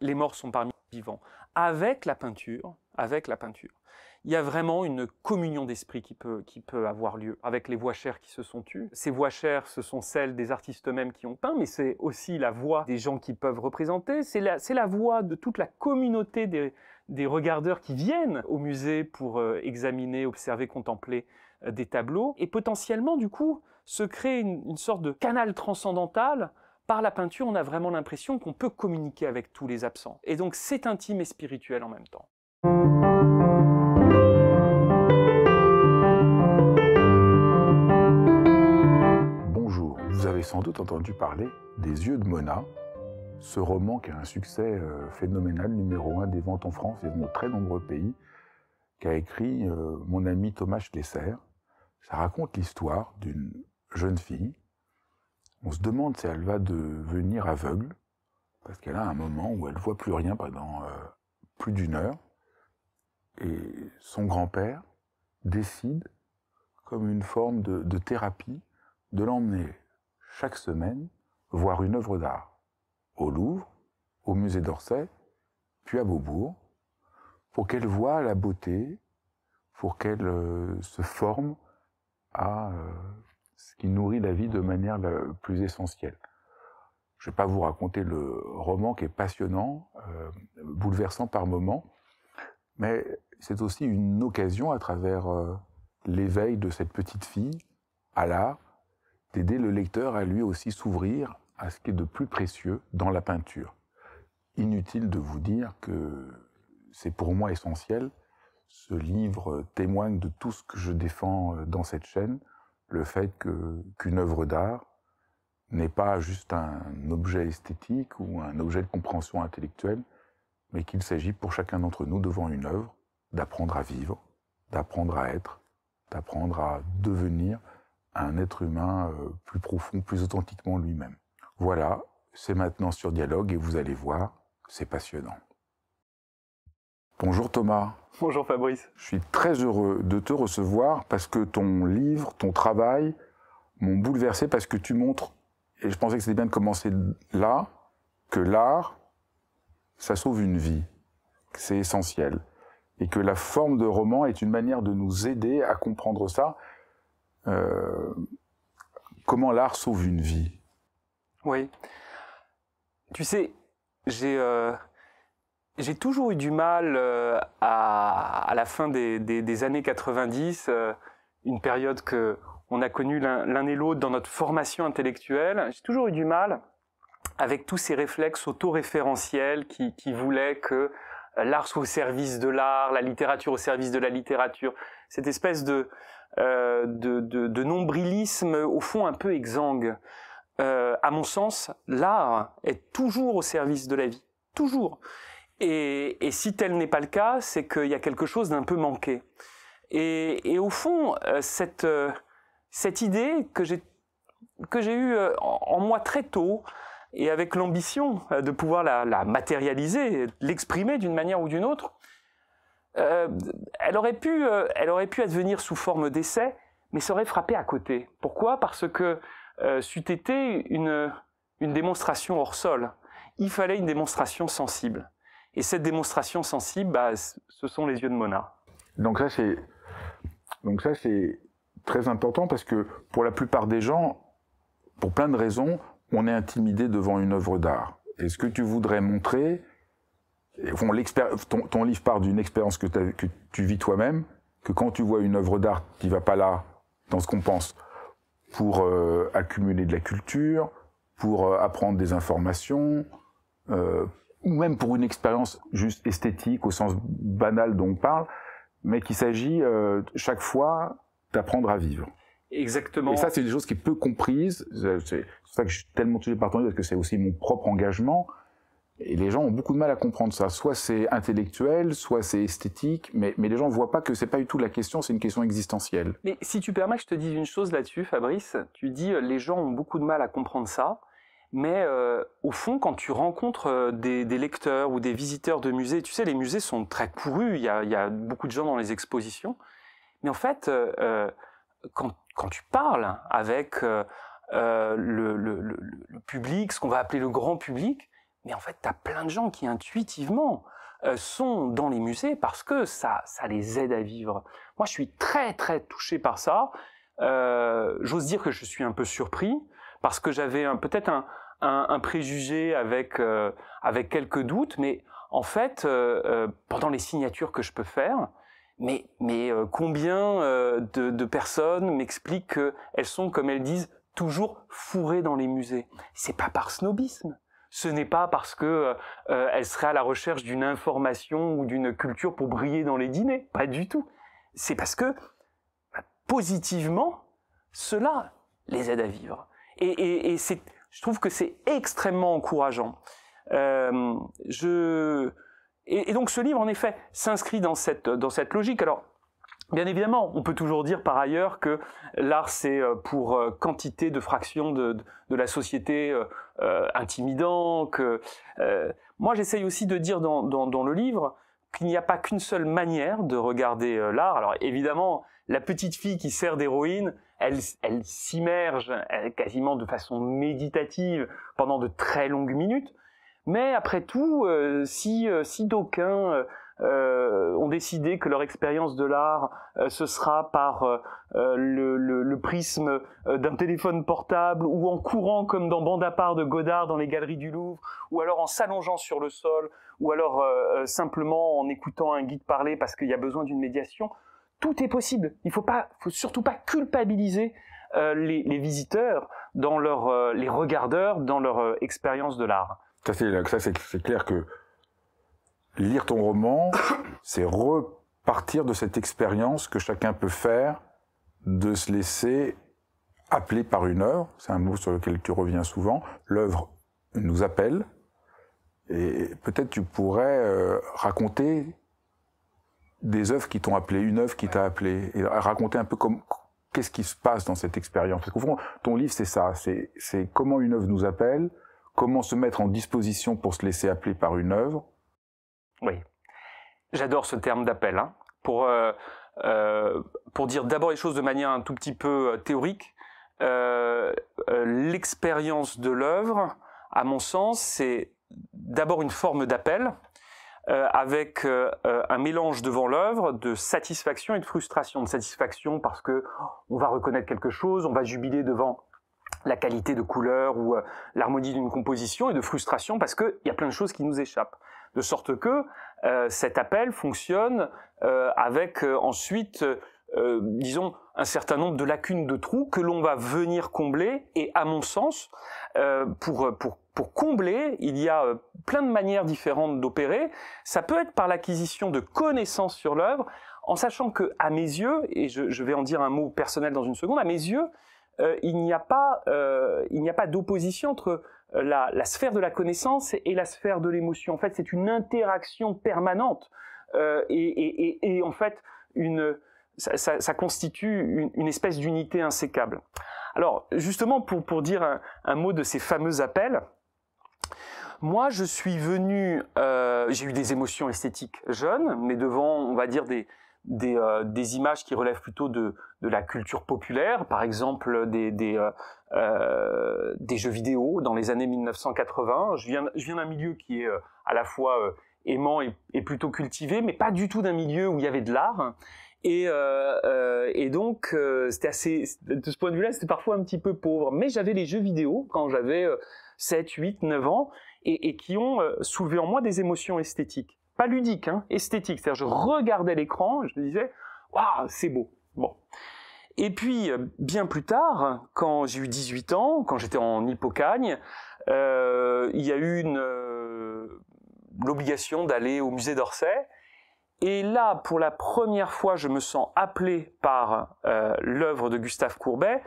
les morts sont parmi les vivants. Avec la peinture, avec la peinture, il y a vraiment une communion d'esprit qui peut, qui peut avoir lieu avec les voix chères qui se sont tues. Ces voix chères, ce sont celles des artistes eux-mêmes qui ont peint, mais c'est aussi la voix des gens qui peuvent représenter, c'est la, la voix de toute la communauté des, des regardeurs qui viennent au musée pour euh, examiner, observer, contempler euh, des tableaux, et potentiellement, du coup, se crée une, une sorte de canal transcendantal par la peinture, on a vraiment l'impression qu'on peut communiquer avec tous les absents. Et donc c'est intime et spirituel en même temps. Bonjour, vous avez sans doute entendu parler des yeux de Mona, ce roman qui a un succès euh, phénoménal, numéro un des ventes en France et dans de très nombreux pays, qu'a écrit euh, mon ami Thomas Schlesser. Ça raconte l'histoire d'une jeune fille on se demande si elle va devenir aveugle, parce qu'elle a un moment où elle voit plus rien pendant euh, plus d'une heure. Et son grand-père décide, comme une forme de, thérapie, de l'emmener chaque semaine voir une œuvre d'art au Louvre, au musée d'Orsay, puis à Beaubourg, pour qu'elle voie la beauté, pour qu'elle euh, se forme à euh, ce qui nourrit la vie de manière la plus essentielle. Je ne vais pas vous raconter le roman qui est passionnant, euh, bouleversant par moments, mais c'est aussi une occasion à travers euh, l'éveil de cette petite fille à l'art, d'aider le lecteur à lui aussi s'ouvrir à ce qui est de plus précieux dans la peinture. Inutile de vous dire que c'est pour moi essentiel. Ce livre témoigne de tout ce que je défends euh, dans cette chaîne le fait que, qu'une œuvre d'art n'est pas juste un objet esthétique ou un objet de compréhension intellectuelle, mais qu'il s'agit pour chacun d'entre nous devant une œuvre d'apprendre à vivre, d'apprendre à être, d'apprendre à devenir un être humain euh, plus profond, plus authentiquement lui-même. Voilà, c'est maintenant sur Dialogue et vous allez voir, c'est passionnant. Bonjour Thomas. Bonjour Fabrice. Je suis très heureux de te recevoir parce que ton livre, ton travail m'ont bouleversé parce que tu montres, et je pensais que c'était bien de commencer là, que l'art, ça sauve une vie, c'est essentiel, et que la forme de roman est une manière de nous aider à comprendre ça, euh, comment l'art sauve une vie. Oui. Tu sais, j'ai... Euh j'ai toujours eu du mal euh, à, la fin des, années 90, euh, une période que on a connue l'un et l'autre dans notre formation intellectuelle. J'ai toujours eu du mal avec tous ces réflexes autoréférentiels qui, qui voulaient que euh, l'art soit au service de l'art, la littérature au service de la littérature. Cette espèce de, de, de, nombrilisme au fond un peu exsangue. à mon sens, l'art est toujours au service de la vie. Toujours. Et, si tel n'est pas le cas, c'est qu'il y a quelque chose d'un peu manqué. Et, au fond, euh, euh, cette, idée que j'ai eue euh, en moi très tôt, et avec l'ambition de pouvoir la, matérialiser, l'exprimer d'une manière ou d'une autre, elle, aurait pu, elle aurait pu advenir sous forme d'essai, mais serait frappé à côté. Pourquoi Parce que c'eût été une, une démonstration hors sol. Il fallait une démonstration sensible. Et cette démonstration sensible, bah, ce sont les yeux de Mona. Donc ça, c'est donc ça c'est très important parce que pour la plupart des gens, pour plein de raisons, on est intimidé devant une œuvre d'art. Et ce que tu voudrais montrer, ton, ton, livre part d'une expérience que, que, tu vis toi-même, que quand tu vois une œuvre d'art, tu vas pas là dans ce qu'on pense pour euh, accumuler de la culture, pour euh, apprendre des informations, euh, ou même pour une expérience juste esthétique au sens banal dont on parle, mais qu'il s'agit euh, chaque fois d'apprendre à vivre. Exactement. Et ça, c'est une chose qui est peu comprise. C'est pour ça que je suis tellement touché par ton livre, parce que c'est aussi mon propre engagement. Et les gens ont beaucoup de mal à comprendre ça. Soit c'est intellectuel, soit c'est esthétique, mais, les gens ne voient pas que ce c'est pas du tout la question, c'est une question existentielle. Mais si tu permets que je te dise une chose là-dessus, Fabrice, tu dis euh, les gens ont beaucoup de mal à comprendre ça. Mais euh, au fond, quand tu rencontres euh, des, lecteurs ou des visiteurs de musées, tu sais, les musées sont très courus, il y a, beaucoup de gens dans les expositions. Mais en fait, euh, quand, tu parles avec le, public, ce qu'on va appeler le grand public, mais en fait, tu as plein de gens qui intuitivement sont dans les musées parce que ça, ça les aide à vivre. Moi, je suis très, très touché par ça. J'ose dire que je suis un peu surpris parce que j'avais peut-être un, préjugé avec, euh, avec quelques doutes, mais en fait, euh, euh, pendant les signatures que je peux faire, mais, mais combien de, personnes m'expliquent qu'elles sont, comme elles disent, toujours fourrées dans les musées C'est pas par snobisme, ce n'est pas parce que seraient elle à la recherche d'une information ou d'une culture pour briller dans les dîners, pas du tout. C'est parce que bah, positivement, cela les aide à vivre et, je trouve que c'est extrêmement encourageant. Euh, et, donc ce livre, en effet, s'inscrit dans cette, dans cette logique. Alors, bien évidemment, on peut toujours dire par ailleurs que l'art, c'est euh, pour euh, quantité de fractions de, de, la société intimidant. Que, moi, j'essaye aussi de dire dans, dans, dans le livre qu'il n'y a pas qu'une seule manière de regarder l'art. Alors évidemment, la petite fille qui sert d'héroïne, elle, s'immerge quasiment de façon méditative pendant de très longues minutes. Mais après tout, euh, euh, si, d'aucuns euh, ont décidé que leur expérience de l'art, ce sera par le, le, prisme d'un téléphone portable ou en courant comme dans Bande à part de Godard dans les galeries du Louvre, ou alors en s'allongeant sur le sol, ou alors simplement en écoutant un guide parler parce qu'il y a besoin d'une médiation, tout est possible. Il ne faut, pas, surtout pas culpabiliser euh, les, visiteurs, dans leur, euh, les regardeurs, dans leur euh, expérience de l'art. Ça, c'est clair que lire ton roman, c'est repartir de cette expérience que chacun peut faire, de se laisser appeler par une œuvre. C'est un mot sur lequel tu reviens souvent. L'œuvre nous appelle. Et peut-être tu pourrais raconter des œuvres qui t'ont appelé, une œuvre qui t'a appelé, et raconter un peu comme qu'est-ce qui se passe dans cette expérience. Parce qu'au fond, ton livre, c'est ça, c'est comment une œuvre nous appelle, comment se mettre en disposition pour se laisser appeler par une œuvre. Oui, j'adore ce terme d'appel. Hein. Pour, euh, euh, pour dire d'abord les choses de manière un tout petit peu euh, théorique, l'expérience de l'œuvre, à mon sens, c'est d'abord une forme d'appel euh, avec euh, un mélange devant l'œuvre de satisfaction et de frustration. De satisfaction parce que oh, on va reconnaître quelque chose, on va jubiler devant la qualité de couleur ou euh, l'harmonie d'une composition, et de frustration parce qu'il y a plein de choses qui nous échappent. De sorte que cet appel fonctionne avec ensuite, disons, un certain nombre de lacunes de trous que l'on va venir combler, et à mon sens, euh, pour, pour pour combler, il y a euh, plein de manières différentes d'opérer. Ça peut être par l'acquisition de connaissances sur l'œuvre, en sachant que, à mes yeux, et je, je, vais en dire un mot personnel dans une seconde, à mes yeux, euh, il n'y a pas, euh, il n'y a pas d'opposition entre la, la, sphère de la connaissance et la sphère de l'émotion. En fait, c'est une interaction permanente euh, et, et, et, et, en fait une, ça, ça, ça constitue une, une espèce d'unité insécable. Alors, justement, pour, dire un, mot de ces fameux appels, moi, je suis venu, euh, j'ai eu des émotions esthétiques jeunes, mais devant, on va dire, des, euh, images qui relèvent plutôt de, la culture populaire, par exemple des, euh, jeux vidéo dans les années 1980. Je viens, d'un milieu qui est à la fois aimant et, plutôt cultivé, mais pas du tout d'un milieu où il y avait de l'art. Et, euh, euh, et donc, euh, c'était assez, de ce point de vue-là, c'était parfois un petit peu pauvre. Mais j'avais les jeux vidéo quand j'avais 7, 8, 9 ans, et, qui ont euh, soulevé en moi des émotions esthétiques. Pas ludiques, hein, esthétiques. C'est-à-dire, je regardais l'écran, je me disais, waouh, c'est beau. Bon. Et puis, bien plus tard, quand j'ai eu 18 ans, quand j'étais en Hippocagne, euh, il y a eu l'obligation d'aller au musée d'Orsay. Et là, pour la première fois, je me sens appelé par euh, l'œuvre de Gustave Courbet.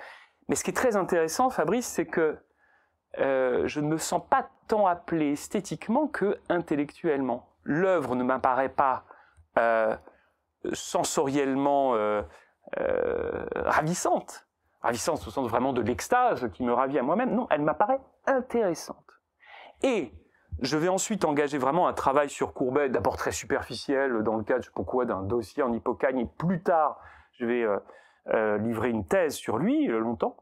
Mais ce qui est très intéressant, Fabrice, c'est que euh, je ne me sens pas tant appelé esthétiquement que intellectuellement. L'œuvre ne m'apparaît pas euh, sensoriellement ravissante, ravissante au sens vraiment de l'extase qui me ravit à moi-même. Non, elle m'apparaît intéressante. Et je vais ensuite engager vraiment un travail sur Courbet, d'abord très superficiel, dans le cadre, pourquoi, d'un dossier en hippocagne, et plus tard, je vais euh, euh, livrer une thèse sur lui, euh, longtemps.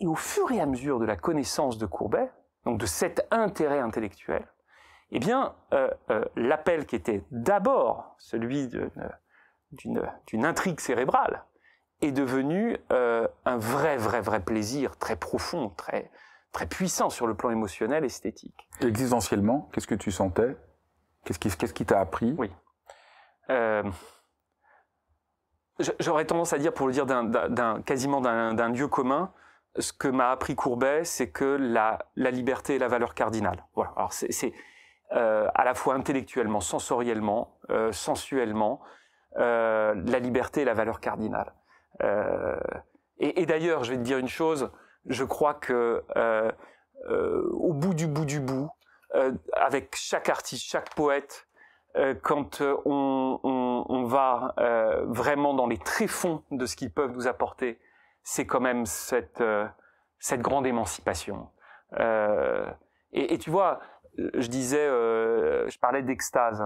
Et au fur et à mesure de la connaissance de Courbet, donc de cet intérêt intellectuel, eh bien, l'appel qui était d'abord celui d'une intrigue cérébrale est devenu un vrai, vrai, vrai plaisir très profond, très, très puissant sur le plan émotionnel, esthétique. Existentiellement, qu'est-ce que tu sentais Qu'est-ce qui t'a appris Oui. Euh, j'aurais tendance à dire, pour le dire d'un quasiment d'un lieu commun, ce que m'a appris Courbet, c'est que la, liberté est la valeur cardinale. c'est à la fois intellectuellement, sensoriellement, sensuellement, la liberté est la valeur cardinale. et d'ailleurs, je vais te dire une chose je crois que euh, euh, au bout du bout du bout, euh, avec chaque artiste, chaque poète, euh, quand euh, on, on, on va vraiment dans les tréfonds de ce qu'ils peuvent nous apporter, c'est quand même cette, cette grande émancipation. Et, et, tu vois, je disais, je parlais d'extase.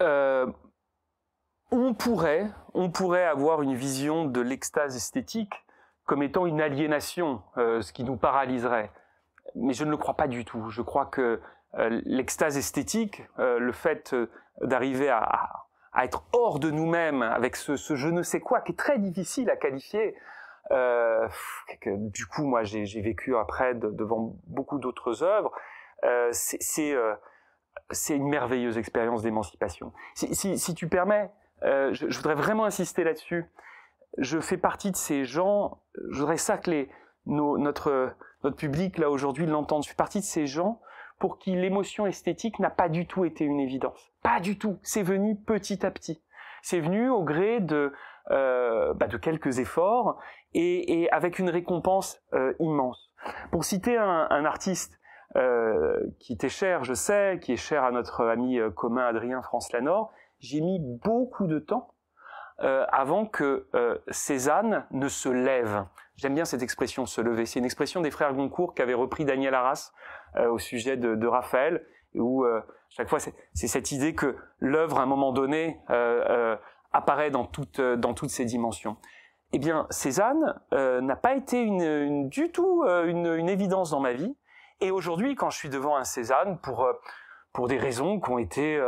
on pourrait, on pourrait avoir une vision de l'extase esthétique comme étant une aliénation, euh, ce qui nous paralyserait. Mais je ne le crois pas du tout. Je crois que euh, l'extase esthétique, euh, le fait d'arriver à, être hors de nous-mêmes avec ce, je ne sais quoi qui est très difficile à qualifier, du coup, moi, j'ai vécu après devant beaucoup d'autres œuvres. c'est une merveilleuse expérience d'émancipation. Si, tu permets, je, voudrais vraiment insister là-dessus je fais partie de ces gens, je voudrais ça que les, nos, notre, notre public là aujourd'hui l'entende, je fais partie de ces gens pour qui l'émotion esthétique n'a pas du tout été une évidence. Pas du tout, c'est venu petit à petit. C'est venu au gré de, euh, bah de quelques efforts et, et avec une récompense euh, immense. Pour citer un, un artiste euh, qui était cher, je sais, qui est cher à notre ami euh, commun Adrien France Lanor, j'ai mis beaucoup de temps euh, avant que euh, Cézanne ne se lève. J'aime bien cette expression, se lever. C'est une expression des frères Goncourt qu'avait repris Daniel Arras euh, au sujet de, Raphaël, où chaque fois c'est cette idée que l'œuvre, à un moment donné, apparaît dans, toutes ses dimensions. Eh bien, Cézanne n'a pas été du tout une, évidence dans ma vie. Et aujourd'hui, quand je suis devant un Cézanne, pour des raisons qui ont été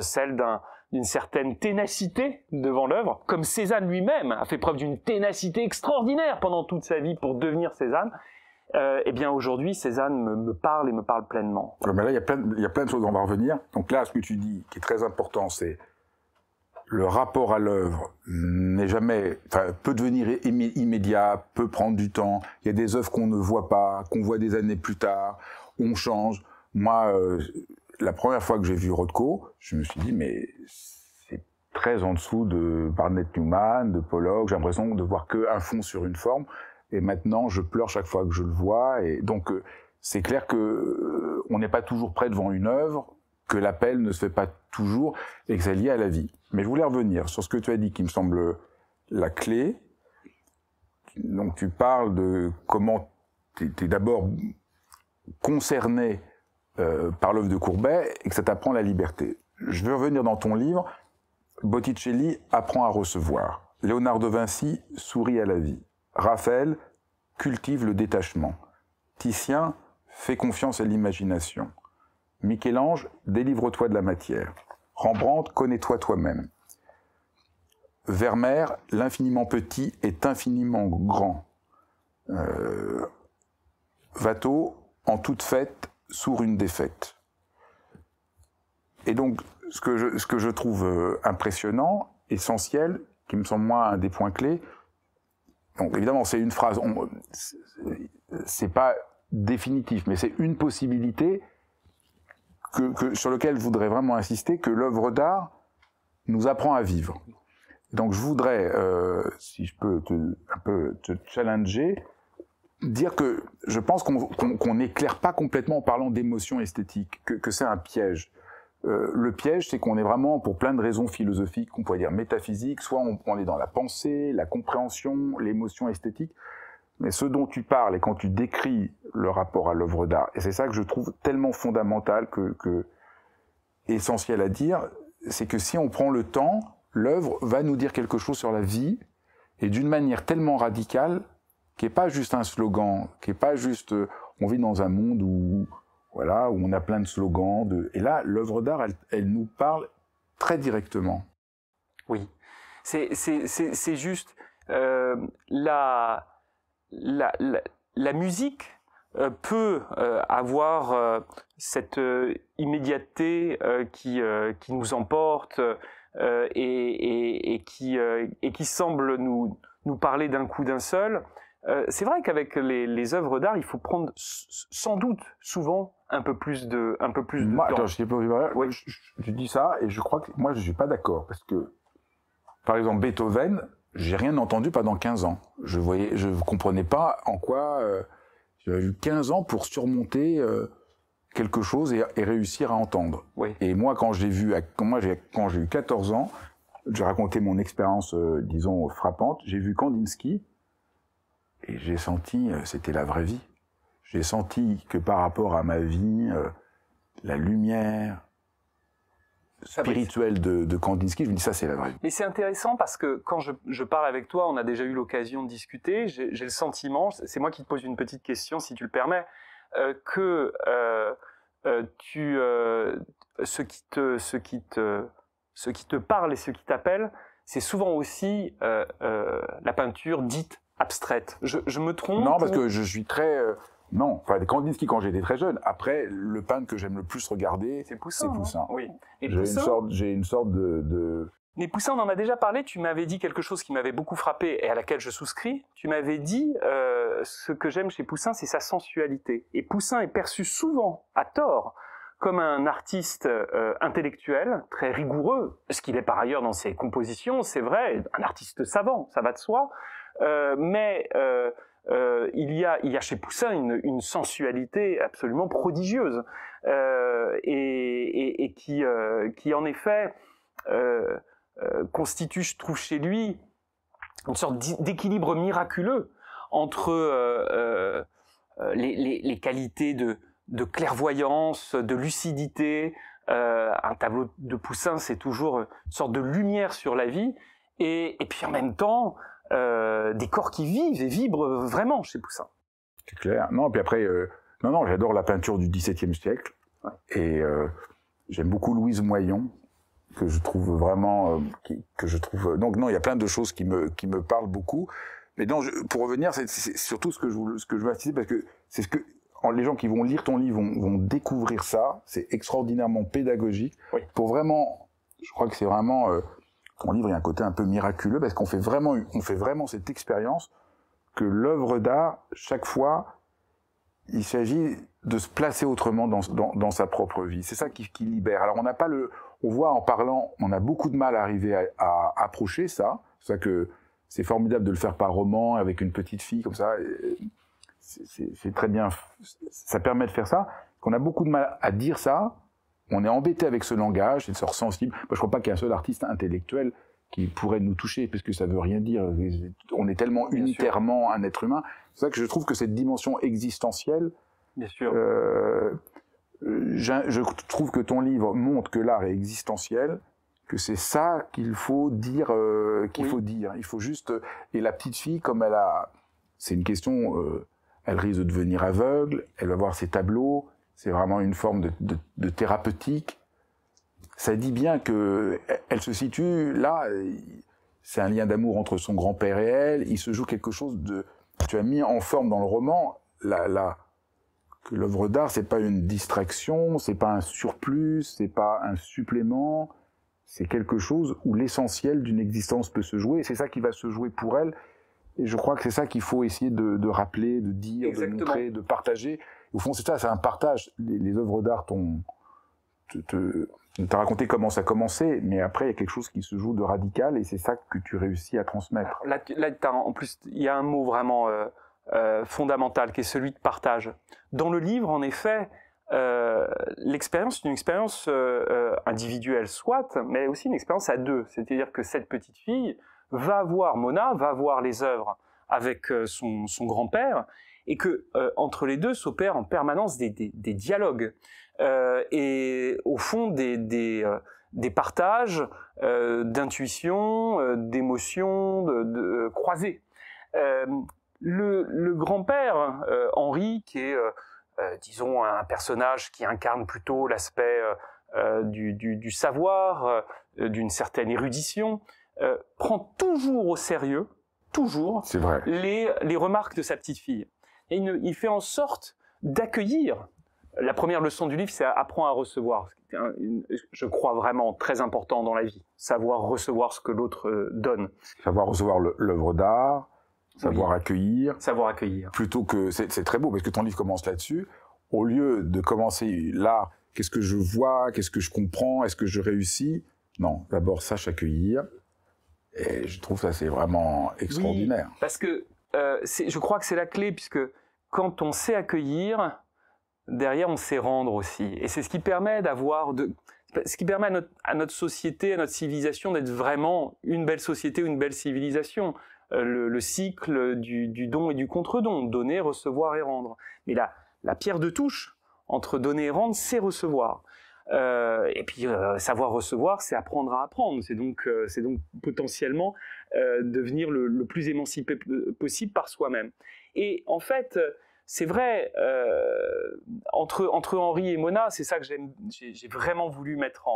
celles d'un d'une certaine ténacité devant l'œuvre, comme Cézanne lui-même a fait preuve d'une ténacité extraordinaire pendant toute sa vie pour devenir Cézanne, euh, eh bien aujourd'hui, Cézanne me, parle et me parle pleinement. Mais là, il y, a plein, il plein de choses, on va revenir. Donc là, ce que tu dis, qui est très important, c'est le rapport à l'œuvre n'est jamais, peut devenir immédiat, peut prendre du temps. Il y a des œuvres qu'on ne voit pas, qu'on voit des années plus tard, on change. Moi, euh, la première fois que j'ai vu Rodko, je me suis dit, mais c'est très en dessous de Barnett Newman, de Pollock. J'ai l'impression de voir qu'un fond sur une forme. Et maintenant, je pleure chaque fois que je le vois. Et donc, euh, c'est clair que euh, on n'est pas toujours prêt devant une œuvre, que l'appel ne se fait pas toujours et que c'est lié à la vie. Mais je voulais revenir sur ce que tu as dit qui me semble la clé. Donc, tu parles de comment tu es d'abord concerné euh, par l'œuvre de Courbet et que ça t'apprend la liberté. Je veux revenir dans ton livre. Botticelli apprend à recevoir. Léonard de Vinci sourit à la vie. Raphaël cultive le détachement. Titien fait confiance à l'imagination. Michel-Ange, délivre-toi de la matière. Rembrandt, connais-toi toi-même. Vermeer, l'infiniment petit est infiniment grand. Euh, Watteau, en toute fête, sur une défaite. Et donc, ce que je, trouve euh, impressionnant, essentiel, qui me semble moi un des points clés, donc évidemment c'est une phrase, c'est pas définitif, mais c'est une possibilité que, sur laquelle je voudrais vraiment insister, que l'œuvre d'art nous apprend à vivre. Donc je voudrais, euh, si je peux un peu te challenger, dire que je pense qu'on n'éclaire pas complètement en parlant d'émotion esthétique, que, que c'est un piège. Euh, le piège, c'est qu'on est vraiment, pour plein de raisons philosophiques, qu'on pourrait dire métaphysiques, soit on, on, est dans la pensée, la compréhension, l'émotion esthétique, mais ce dont tu parles et quand tu décris le rapport à l'œuvre d'art, et c'est ça que je trouve tellement fondamental que, que essentiel à dire, c'est que si on prend le temps, l'œuvre va nous dire quelque chose sur la vie, et d'une manière tellement radicale qui n'est pas juste un slogan, qui n'est pas juste euh, on vit dans un monde où voilà où on a plein de slogans. De... Et là, l'œuvre d'art, elle, elle, nous parle très directement. Oui, c'est juste euh, la, la, la, musique euh, peut avoir cette immédiateté qui, qui nous emporte et, et, et, qui, et qui semble nous, nous parler d'un coup d'un seul. Euh, c'est vrai qu'avec les, œuvres d'art, il faut prendre sans doute souvent un peu plus de, un peu plus de temps. Attends, je, dis ça et je crois que moi je suis pas d'accord parce que, par exemple, Beethoven, j'ai rien entendu pendant 15 ans. Je voyais, je comprenais pas en quoi euh, j'avais eu 15 ans pour surmonter. Euh, quelque chose et, réussir à entendre. Et moi, quand j'ai vu, quand j'ai eu 14 ans, j'ai raconté mon expérience, euh, disons frappante. J'ai vu Kandinsky et j'ai senti, euh, c'était la vraie vie. J'ai senti que par rapport à ma vie, euh, la lumière spirituelle de, Kandinsky, je me dis ça c'est la vraie vie. Mais c'est intéressant parce que quand je, parle avec toi, on a déjà eu l'occasion de discuter, j'ai le sentiment, c'est moi qui te pose une petite question si tu le permets, euh, que tu, ce qui te, ce qui te, ce qui te parle et ce qui t'appelle, c'est souvent aussi la peinture dite abstraite. Je, me trompe Non, parce que je suis très... Euh, non, enfin, Kandinsky quand j'étais très jeune. Après, le peintre que j'aime le plus regarder, c'est Poussin. Hein. oui. J'ai une sorte, j'ai une sorte de, Mais Poussin, on en a déjà parlé, tu m'avais dit quelque chose qui m'avait beaucoup frappé et à laquelle je souscris. Tu m'avais dit, euh, ce que j'aime chez Poussin, c'est sa sensualité. Et Poussin est perçu souvent, à tort, comme un artiste euh, intellectuel, très rigoureux, ce qu'il est par ailleurs dans ses compositions, c'est vrai, un artiste savant, ça va de soi, euh, mais euh, euh, il, y a, il y a chez Poussin une, sensualité absolument prodigieuse et, qui, qui en effet constitue, je trouve chez lui, une sorte d'équilibre miraculeux entre les, qualités de, clairvoyance, de lucidité. un tableau de Poussin, c'est toujours une sorte de lumière sur la vie, et puis en même temps, euh, des corps qui vivent et vibrent vraiment chez Poussin. C'est clair. Non, puis après, euh, non, non, j'adore la peinture du XVIIe siècle. Et euh, j'aime beaucoup Louise Moyon, que je trouve vraiment, que je trouve. Donc non, il y a plein de choses qui me qui me parlent beaucoup. Mais pour revenir, c'est surtout ce que je ce que je veux insister parce que c'est ce que les gens qui vont lire ton livre vont, découvrir ça. C'est extraordinairement pédagogique pour vraiment. Je crois que c'est vraiment ton livre, il y a un côté un peu miraculeux parce qu'on fait vraiment, on fait vraiment cette expérience que l'œuvre d'art, chaque fois, il s'agit de se placer autrement dans, sa propre vie. C'est ça qui, libère. Alors on n'a pas le, on voit en parlant, on a beaucoup de mal à arriver à, approcher ça. C'est ça que c'est formidable de le faire par roman avec une petite fille comme ça. C'est très bien. Ça permet de faire ça. Qu'on a beaucoup de mal à dire ça on est embêté avec ce langage, c'est sort sensible. Moi, je ne crois pas qu'il y ait un seul artiste intellectuel qui pourrait nous toucher, parce que ça veut rien dire. On est tellement unitairement un être humain. C'est ça que je trouve que cette dimension existentielle. Bien sûr. Euh, je, trouve que ton livre montre que l'art est existentiel, que c'est ça qu'il faut dire, euh, qu'il faut dire. Il faut juste. Euh, et la petite fille, comme elle a, c'est une question. elle risque de devenir aveugle. Elle va voir ses tableaux. C'est vraiment une forme de, thérapeutique. Ça dit bien que elle se situe là. C'est un lien d'amour entre son grand-père et elle. Il se joue quelque chose de. Tu as mis en forme dans le roman la, que l'œuvre d'art, c'est pas une distraction, c'est pas un surplus, c'est pas un supplément, c'est quelque chose où l'essentiel d'une existence peut se jouer. C'est ça qui va se jouer pour elle. Et je crois que c'est ça qu'il faut essayer de, rappeler, de dire, de montrer, de partager. Au fond, c'est ça, c'est un partage. Les, œuvres d'art t'ont raconté comment ça a commencé, mais après, il y a quelque chose qui se joue de radical et c'est ça que tu réussis à transmettre. là, en plus, il y a un mot vraiment euh, euh, fondamental qui est celui de partage. Dans le livre, en effet, euh, l'expérience est une expérience individuelle, soit, mais aussi une expérience à deux. C'est-à-dire que cette petite fille va voir Mona, va voir les œuvres avec son grand-père, et que euh, entre les deux s'opèrent en permanence des, dialogues euh, et au fond des, euh, partages d'intuitions, d'émotions, de, de le, le grand-père Henri, qui est, disons, un personnage qui incarne plutôt l'aspect du, savoir, d'une certaine érudition, prend toujours au sérieux toujours vrai. Les, les, remarques de sa petite fille il, fait en sorte d'accueillir. La première leçon du livre, c'est apprends à recevoir. Je crois vraiment très important dans la vie, savoir recevoir ce que l'autre euh, donne. Savoir recevoir l'œuvre d'art, savoir accueillir. Savoir accueillir. Plutôt que c'est très beau parce que ton livre commence là-dessus. Au lieu de commencer là, qu'est-ce que je vois, qu'est-ce que je comprends, est-ce que je réussis Non, d'abord sache accueillir. Et je trouve ça c'est vraiment extraordinaire. parce que euh, je crois que c'est la clé puisque quand on sait accueillir, derrière on sait rendre aussi. Et c'est ce qui permet d'avoir ce qui permet à notre, société, à notre civilisation d'être vraiment une belle société une belle civilisation. Euh, le, cycle du, don et du contre-don, donner, recevoir et rendre. Mais la, la pierre de touche entre donner et rendre, c'est recevoir. Euh, et puis euh, savoir recevoir, c'est apprendre à apprendre. C'est donc, c'est donc potentiellement devenir le, plus émancipé possible par soi-même. Et en fait, c'est vrai, euh, entre, Henri et Mona, c'est ça que j'ai vraiment voulu mettre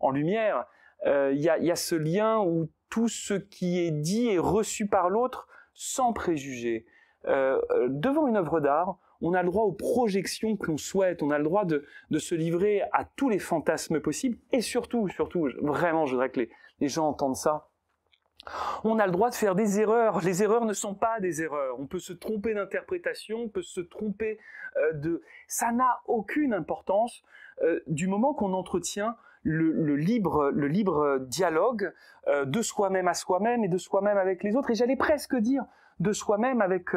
en, lumière, euh, il y, a, ce lien où tout ce qui est dit est reçu par l'autre sans préjugé. Euh, devant une œuvre d'art, on a le droit aux projections que l'on souhaite, on a le droit de, se livrer à tous les fantasmes possibles, et surtout, surtout, vraiment, je voudrais que les gens entendent ça, on a le droit de faire des erreurs. Les erreurs ne sont pas des erreurs. On peut se tromper d'interprétation, on peut se tromper euh, de... Ça n'a aucune importance euh, du moment qu'on entretient le, libre, dialogue euh, de soi-même à soi-même et de soi-même avec les autres. Et j'allais presque dire de soi-même avec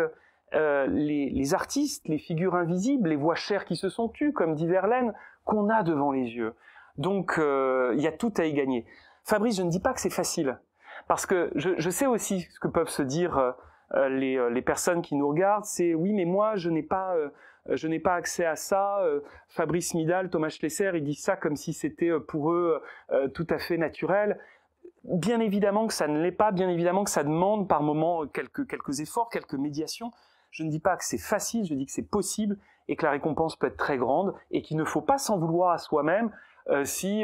les, artistes, les figures invisibles, les voix chères qui se sont tues, comme dit Verlaine, qu'on a devant les yeux. Donc il y a tout à y gagner. Fabrice, je ne dis pas que c'est facile parce que je, sais aussi ce que peuvent se dire euh, euh, euh, les, personnes qui nous regardent, c'est oui, mais moi, je n'ai pas, je n'ai pas accès à ça. Fabrice Midal, Thomas Schlesser, ils disent ça comme si c'était pour eux tout à fait naturel. Bien évidemment que ça ne l'est pas, bien évidemment que ça demande par moment quelques, efforts, quelques médiations. Je ne dis pas que c'est facile, je dis que c'est possible et que la récompense peut être très grande et qu'il ne faut pas s'en vouloir à soi-même si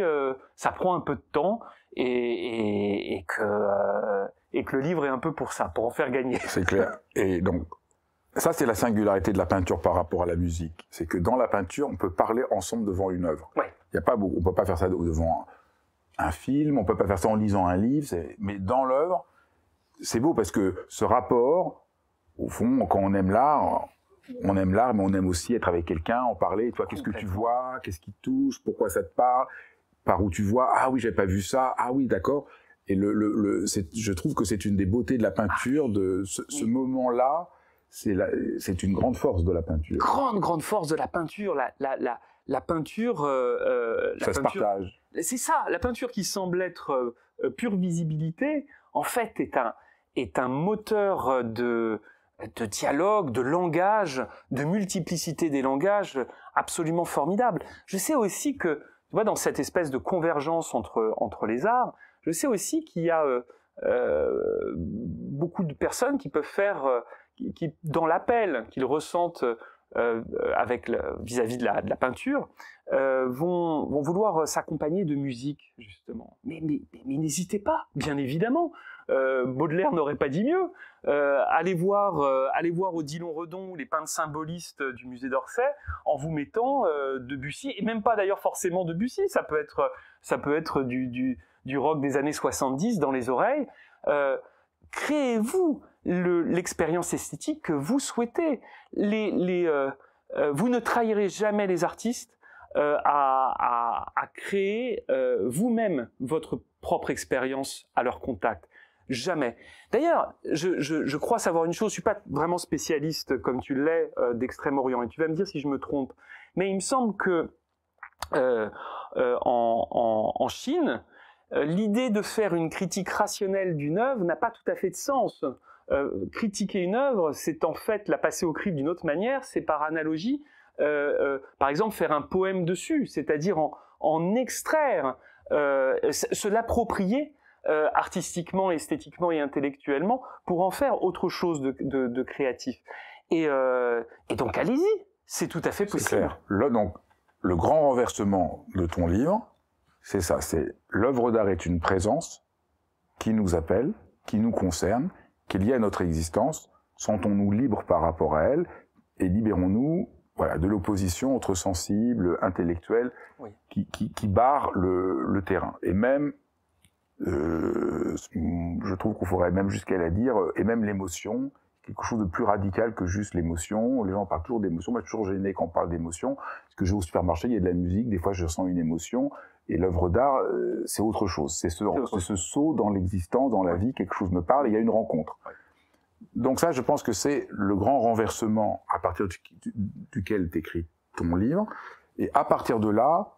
ça prend un peu de temps et, que euh, et que le livre est un peu pour ça, pour en faire gagner. C'est clair. Et donc ça c'est la singularité de la peinture par rapport à la musique, c'est que dans la peinture on peut parler ensemble devant une œuvre. Ouais. Il y a pas on peut pas faire ça devant un, film, on peut pas faire ça en lisant un livre, mais dans l'œuvre c'est beau parce que ce rapport au fond quand on aime l'art on aime l'art, mais on aime aussi être avec quelqu'un, en parler. Toi, qu'est-ce que tu vois Qu'est-ce qui te touche Pourquoi ça te parle par où tu vois, ah oui, j'ai pas vu ça, ah oui, d'accord. Et le, le, le je trouve que c'est une des beautés de la peinture, de ce, moment-là, c'est c'est une grande force de la peinture. Grande, grande force de la peinture. La, la, la, la peinture. Euh, euh, ça se partage. C'est ça, la peinture qui semble être euh, pure visibilité, en fait, est un, est un moteur de, de dialogue, de langage, de multiplicité des langages absolument formidable. Je sais aussi que dans cette espèce de convergence entre, les arts, je sais aussi qu'il y a euh, euh, beaucoup de personnes qui peuvent faire, euh, qui dans l'appel qu'ils ressentent euh, avec vis-à-vis de, la peinture, euh, vont, vouloir s'accompagner de musique, justement. Mais, n'hésitez pas, bien évidemment. Euh, Baudelaire n'aurait pas dit mieux. allez voir, au allez voir Redon les peintres symbolistes du musée d'Orsay en vous mettant de Debussy et même pas d'ailleurs forcément Debussy, ça peut être, ça peut être du, du rock des années 70 dans les oreilles. Créez-vous l'expérience esthétique que vous souhaitez. Les, euh, euh, vous ne trahirez jamais les artistes euh, à, créer vous-même votre propre expérience à leur contact. Jamais. D'ailleurs, je, crois savoir une chose, je ne suis pas vraiment spécialiste comme tu l'es d'Extrême-Orient, et tu vas me dire si je me trompe, mais il me semble que en, en, Chine, l'idée de faire une critique rationnelle d'une œuvre n'a pas tout à fait de sens. Euh, critiquer une œuvre, c'est en fait la passer au crible d'une autre manière, c'est par analogie, euh, euh, par exemple, faire un poème dessus, c'est-à-dire en, en, extraire, se l'approprier artistiquement, esthétiquement et intellectuellement pour en faire autre chose de, créatif. Et, donc allez-y, c'est tout à fait possible. Là, donc, le grand renversement de ton livre, c'est ça, c'est l'œuvre d'art est une présence qui nous appelle, qui nous concerne qui est liée à notre existence. Sentons-nous libres par rapport à elle et libérons-nous voilà, de l'opposition entre sensible, intellectuel, qui, barre le, terrain. Et même, euh, je trouve qu'on faudrait même jusqu'à la dire, euh, et même l'émotion, quelque chose de plus radical que juste l'émotion. Les gens parlent toujours d'émotion. Moi, je suis toujours gêné quand on parle d'émotion. Parce que je vais au supermarché, il y a de la musique. Des fois, je ressens une émotion. Et l'œuvre d'art, euh, c'est autre chose. C'est ce, saut dans l'existence, dans la vie, quelque chose me parle, il y a une rencontre. Donc ça, je pense que c'est le grand renversement à partir duquel tu duquel ton livre. Et à partir de là,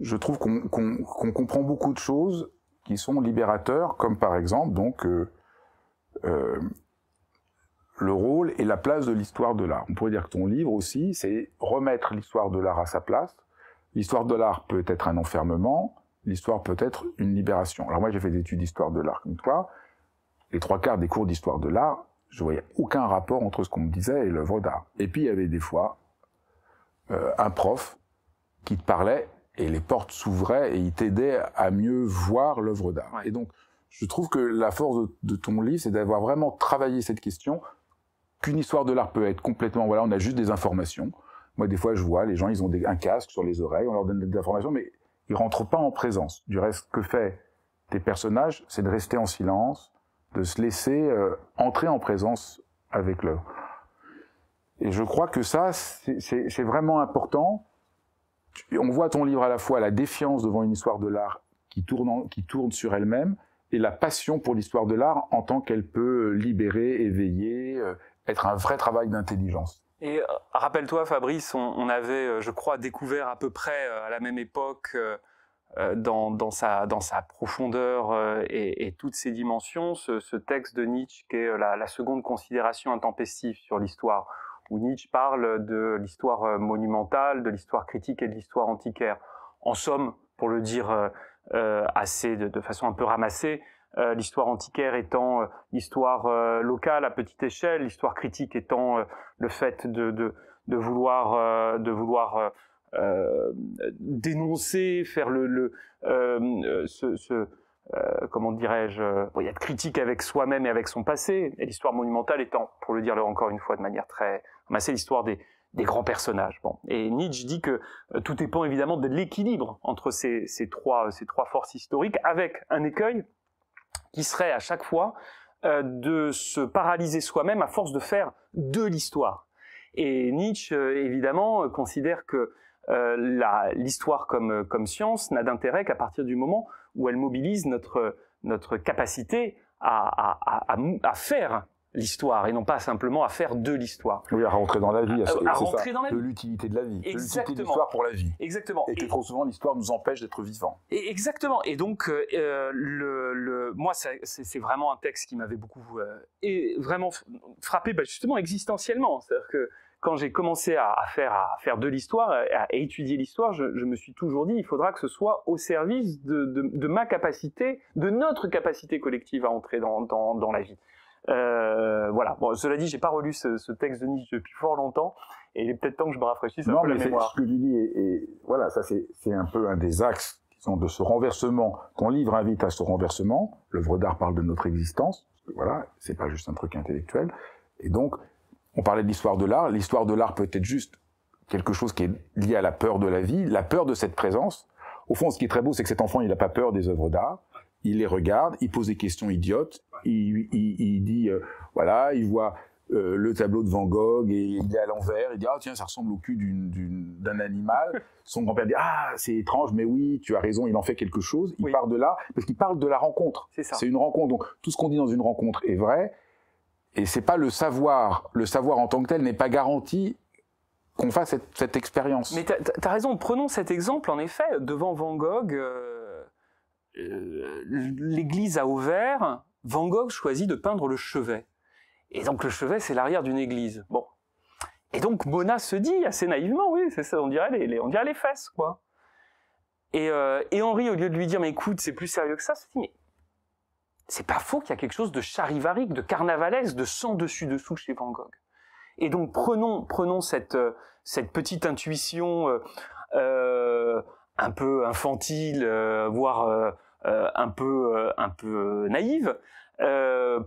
je trouve qu'on comprend beaucoup de choses qui sont libérateurs, comme par exemple donc euh, euh, le rôle et la place de l'histoire de l'art. On pourrait dire que ton livre aussi, c'est remettre l'histoire de l'art à sa place, L'histoire de l'art peut être un enfermement, l'histoire peut être une libération. Alors moi, j'ai fait des études d'histoire de l'art comme toi. Les trois quarts des cours d'histoire de l'art, je voyais aucun rapport entre ce qu'on me disait et l'œuvre d'art. Et puis, il y avait des fois euh, un prof qui te parlait et les portes s'ouvraient et il t'aidait à mieux voir l'œuvre d'art. Et donc, je trouve que la force de, de ton livre, c'est d'avoir vraiment travaillé cette question qu'une histoire de l'art peut être complètement, voilà, on a juste des informations. Moi, des fois, je vois, les gens, ils ont un casque sur les oreilles, on leur donne des informations, mais ils rentrent pas en présence. Du reste, que fait tes personnages C'est de rester en silence, de se laisser euh, entrer en présence avec l'œuvre. Et je crois que ça, c'est vraiment important. On voit ton livre à la fois la défiance devant une histoire de l'art qui tourne, qui tourne sur elle-même et la passion pour l'histoire de l'art en tant qu'elle peut libérer, éveiller, euh, être un vrai travail d'intelligence. Et euh, rappelle-toi, Fabrice, on, avait, euh, je crois, découvert à peu près euh, à la même époque, dans, sa, profondeur et, toutes ses dimensions, ce, texte de Nietzsche qui est la, seconde considération intempestive sur l'histoire, où Nietzsche parle de l'histoire monumentale, de l'histoire critique et de l'histoire antiquaire. En somme, pour le dire assez de, façon un peu ramassée, euh, l'histoire antiquaire étant euh, l'histoire euh, locale à petite échelle, l'histoire critique étant le fait de, de, vouloir, de vouloir dénoncer, faire le, ce, comment dirais-je, il y a de critique avec soi-même et avec son passé, et l'histoire monumentale étant, pour le dire encore une fois de manière très, ben, c'est l'histoire des, des grands personnages. Bon. Et Nietzsche dit que tout dépend évidemment de l'équilibre entre ces, ces, trois, ces trois forces historiques, avec un écueil, qui serait à chaque fois euh, de se paralyser soi-même à force de faire de l'histoire. Et Nietzsche, euh, évidemment, euh, considère que l'histoire comme, science n'a d'intérêt qu'à partir du moment où elle mobilise notre, capacité à faire l'histoire et non pas simplement à faire de l'histoire. Oui, à rentrer dans la vie, à, la vie. l'utilité de la vie, l'utilité de l'histoire pour la vie. Exactement. Et, que trop souvent l'histoire nous empêche d'être vivants. Et exactement. Et donc euh, le, le, moi c'est vraiment un texte qui m'avait beaucoup euh, et vraiment frappé bah, justement existentiellement, c'est-à-dire que quand j'ai commencé à, faire à faire de l'histoire, euh, à, étudier l'histoire, je, me suis toujours dit il faudra que ce soit au service de, de, de ma capacité, de notre capacité collective à entrer dans, dans, dans la vie. Euh, voilà. Bon, cela dit, j'ai pas relu ce, texte de Nietzsche depuis fort longtemps, et il est peut-être temps que je me rafraîchisse un peu la mémoire. Ce que tu dis, et, voilà, ça c'est un peu un des axes qui sont de ce renversement. qu'on livre invite à ce renversement. L'œuvre d'art parle de notre existence. Voilà, c'est pas juste un truc intellectuel. Et donc, on parlait de l'histoire de l'art. L'histoire de l'art peut être juste quelque chose qui est lié à la peur de la vie, la peur de cette présence. Au fond, ce qui est très beau, c'est que cet enfant, il n'a pas peur des œuvres d'art il les regarde, il pose des questions idiotes, il, dit, euh, voilà, il voit euh, le tableau de Van Gogh et il est à l'envers, il dit, ah tiens, ça ressemble au cul d'un animal. Son grand-père dit, ah, c'est étrange, mais oui, tu as raison, il en fait quelque chose. Il part de là, parce qu'il parle de la rencontre. C'est une rencontre. Donc tout ce qu'on dit dans une rencontre est vrai, et c'est pas le savoir. Le savoir en tant que tel n'est pas garanti qu'on fasse cette, expérience. Mais tu as, raison, prenons cet exemple, en effet, devant Van Gogh. Euh, euh, l'église a ouvert, Van Gogh choisit de peindre le chevet. Et donc le chevet, c'est l'arrière d'une église. Bon. Et donc Mona se dit assez naïvement, oui, c'est ça, on dirait les, on dirait les fesses, quoi. Euh, et, Henri, au lieu de lui dire, mais écoute, c'est plus sérieux que ça, se dit, mais c'est pas faux qu'il y a quelque chose de charivarique, de carnavalesque, de sang dessus-dessous chez Van Gogh. Et donc prenons, prenons cette, euh, cette petite intuition un peu infantile, euh, voire euh, euh, un peu un peu naïve,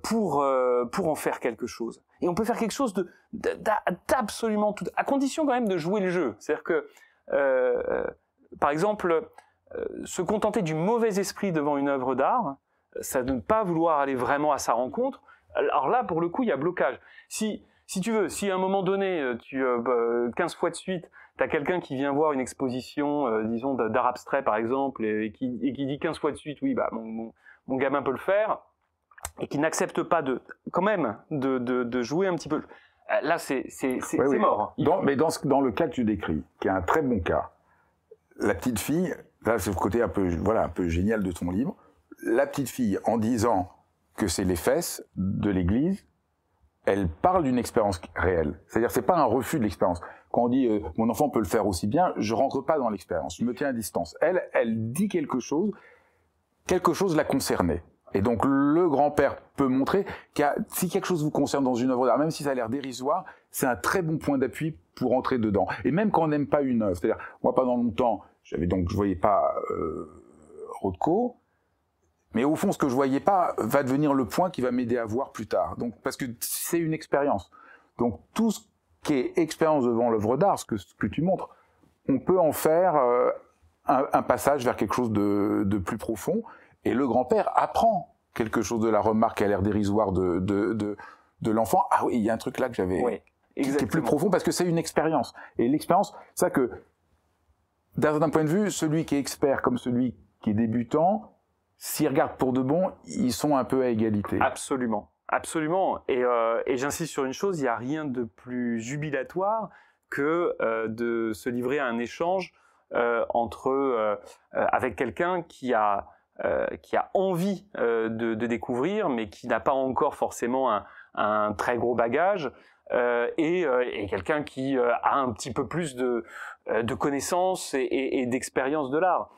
pour pour en faire quelque chose. Et on peut faire quelque chose de d'absolument tout, à condition quand même de jouer le jeu. C'est-à-dire que par exemple, se contenter du mauvais esprit devant une œuvre d'art, ça ne pas vouloir aller vraiment à sa rencontre. Alors là, pour le coup, il y a blocage. Si, si tu veux, si à un moment donné, tu, 15 bah, fois de suite, T'as quelqu'un qui vient voir une exposition, euh, disons, d'art abstrait par exemple, et, qui, dit 15 fois de suite, oui, bah, mon, mon, gamin peut le faire, et qui n'accepte pas de, quand même, de, jouer un petit peu. Euh, là, c'est mort. mais dans, dans le cas que tu décris, qui est un très bon cas, la petite fille, là, c'est le côté un peu, voilà, un peu génial de ton livre, la petite fille, en disant que c'est les fesses de l'église, elle parle d'une expérience réelle. C'est-à-dire, c'est pas un refus de l'expérience quand on dit euh, mon enfant peut le faire aussi bien, je rentre pas dans l'expérience, je me tiens à distance. Elle, elle dit quelque chose, quelque chose l'a concernait. Et donc le grand-père peut montrer que si quelque chose vous concerne dans une œuvre d'art, même si ça a l'air dérisoire, c'est un très bon point d'appui pour entrer dedans. Et même quand on n'aime pas une œuvre, c'est-à-dire moi pendant longtemps, j'avais donc je voyais pas euh, Rodko, mais au fond ce que je voyais pas va devenir le point qui va m'aider à voir plus tard. Donc parce que c'est une expérience. Donc tout ce qui est expérience devant l'œuvre d'art, ce que, tu montres, on peut en faire euh, un, passage vers quelque chose de, plus profond. Et le grand-père apprend quelque chose de la remarque à l'air dérisoire de, de, l'enfant. Ah oui, il y a un truc là que j'avais. Oui, qui, est plus profond parce que c'est une expérience. Et l'expérience, ça que, d'un point de vue, celui qui est expert comme celui qui est débutant, s'ils regardent pour de bon, ils sont un peu à égalité. Absolument. Absolument. Euh, et, j'insiste sur une chose, il n'y a rien de plus jubilatoire que euh, de se livrer à un échange euh, entre avec quelqu'un qui a qui a envie de, découvrir, mais qui n'a pas encore forcément un, un très gros bagage. et, et quelqu'un qui a un petit peu plus de, de connaissances et, d'expérience de l'art.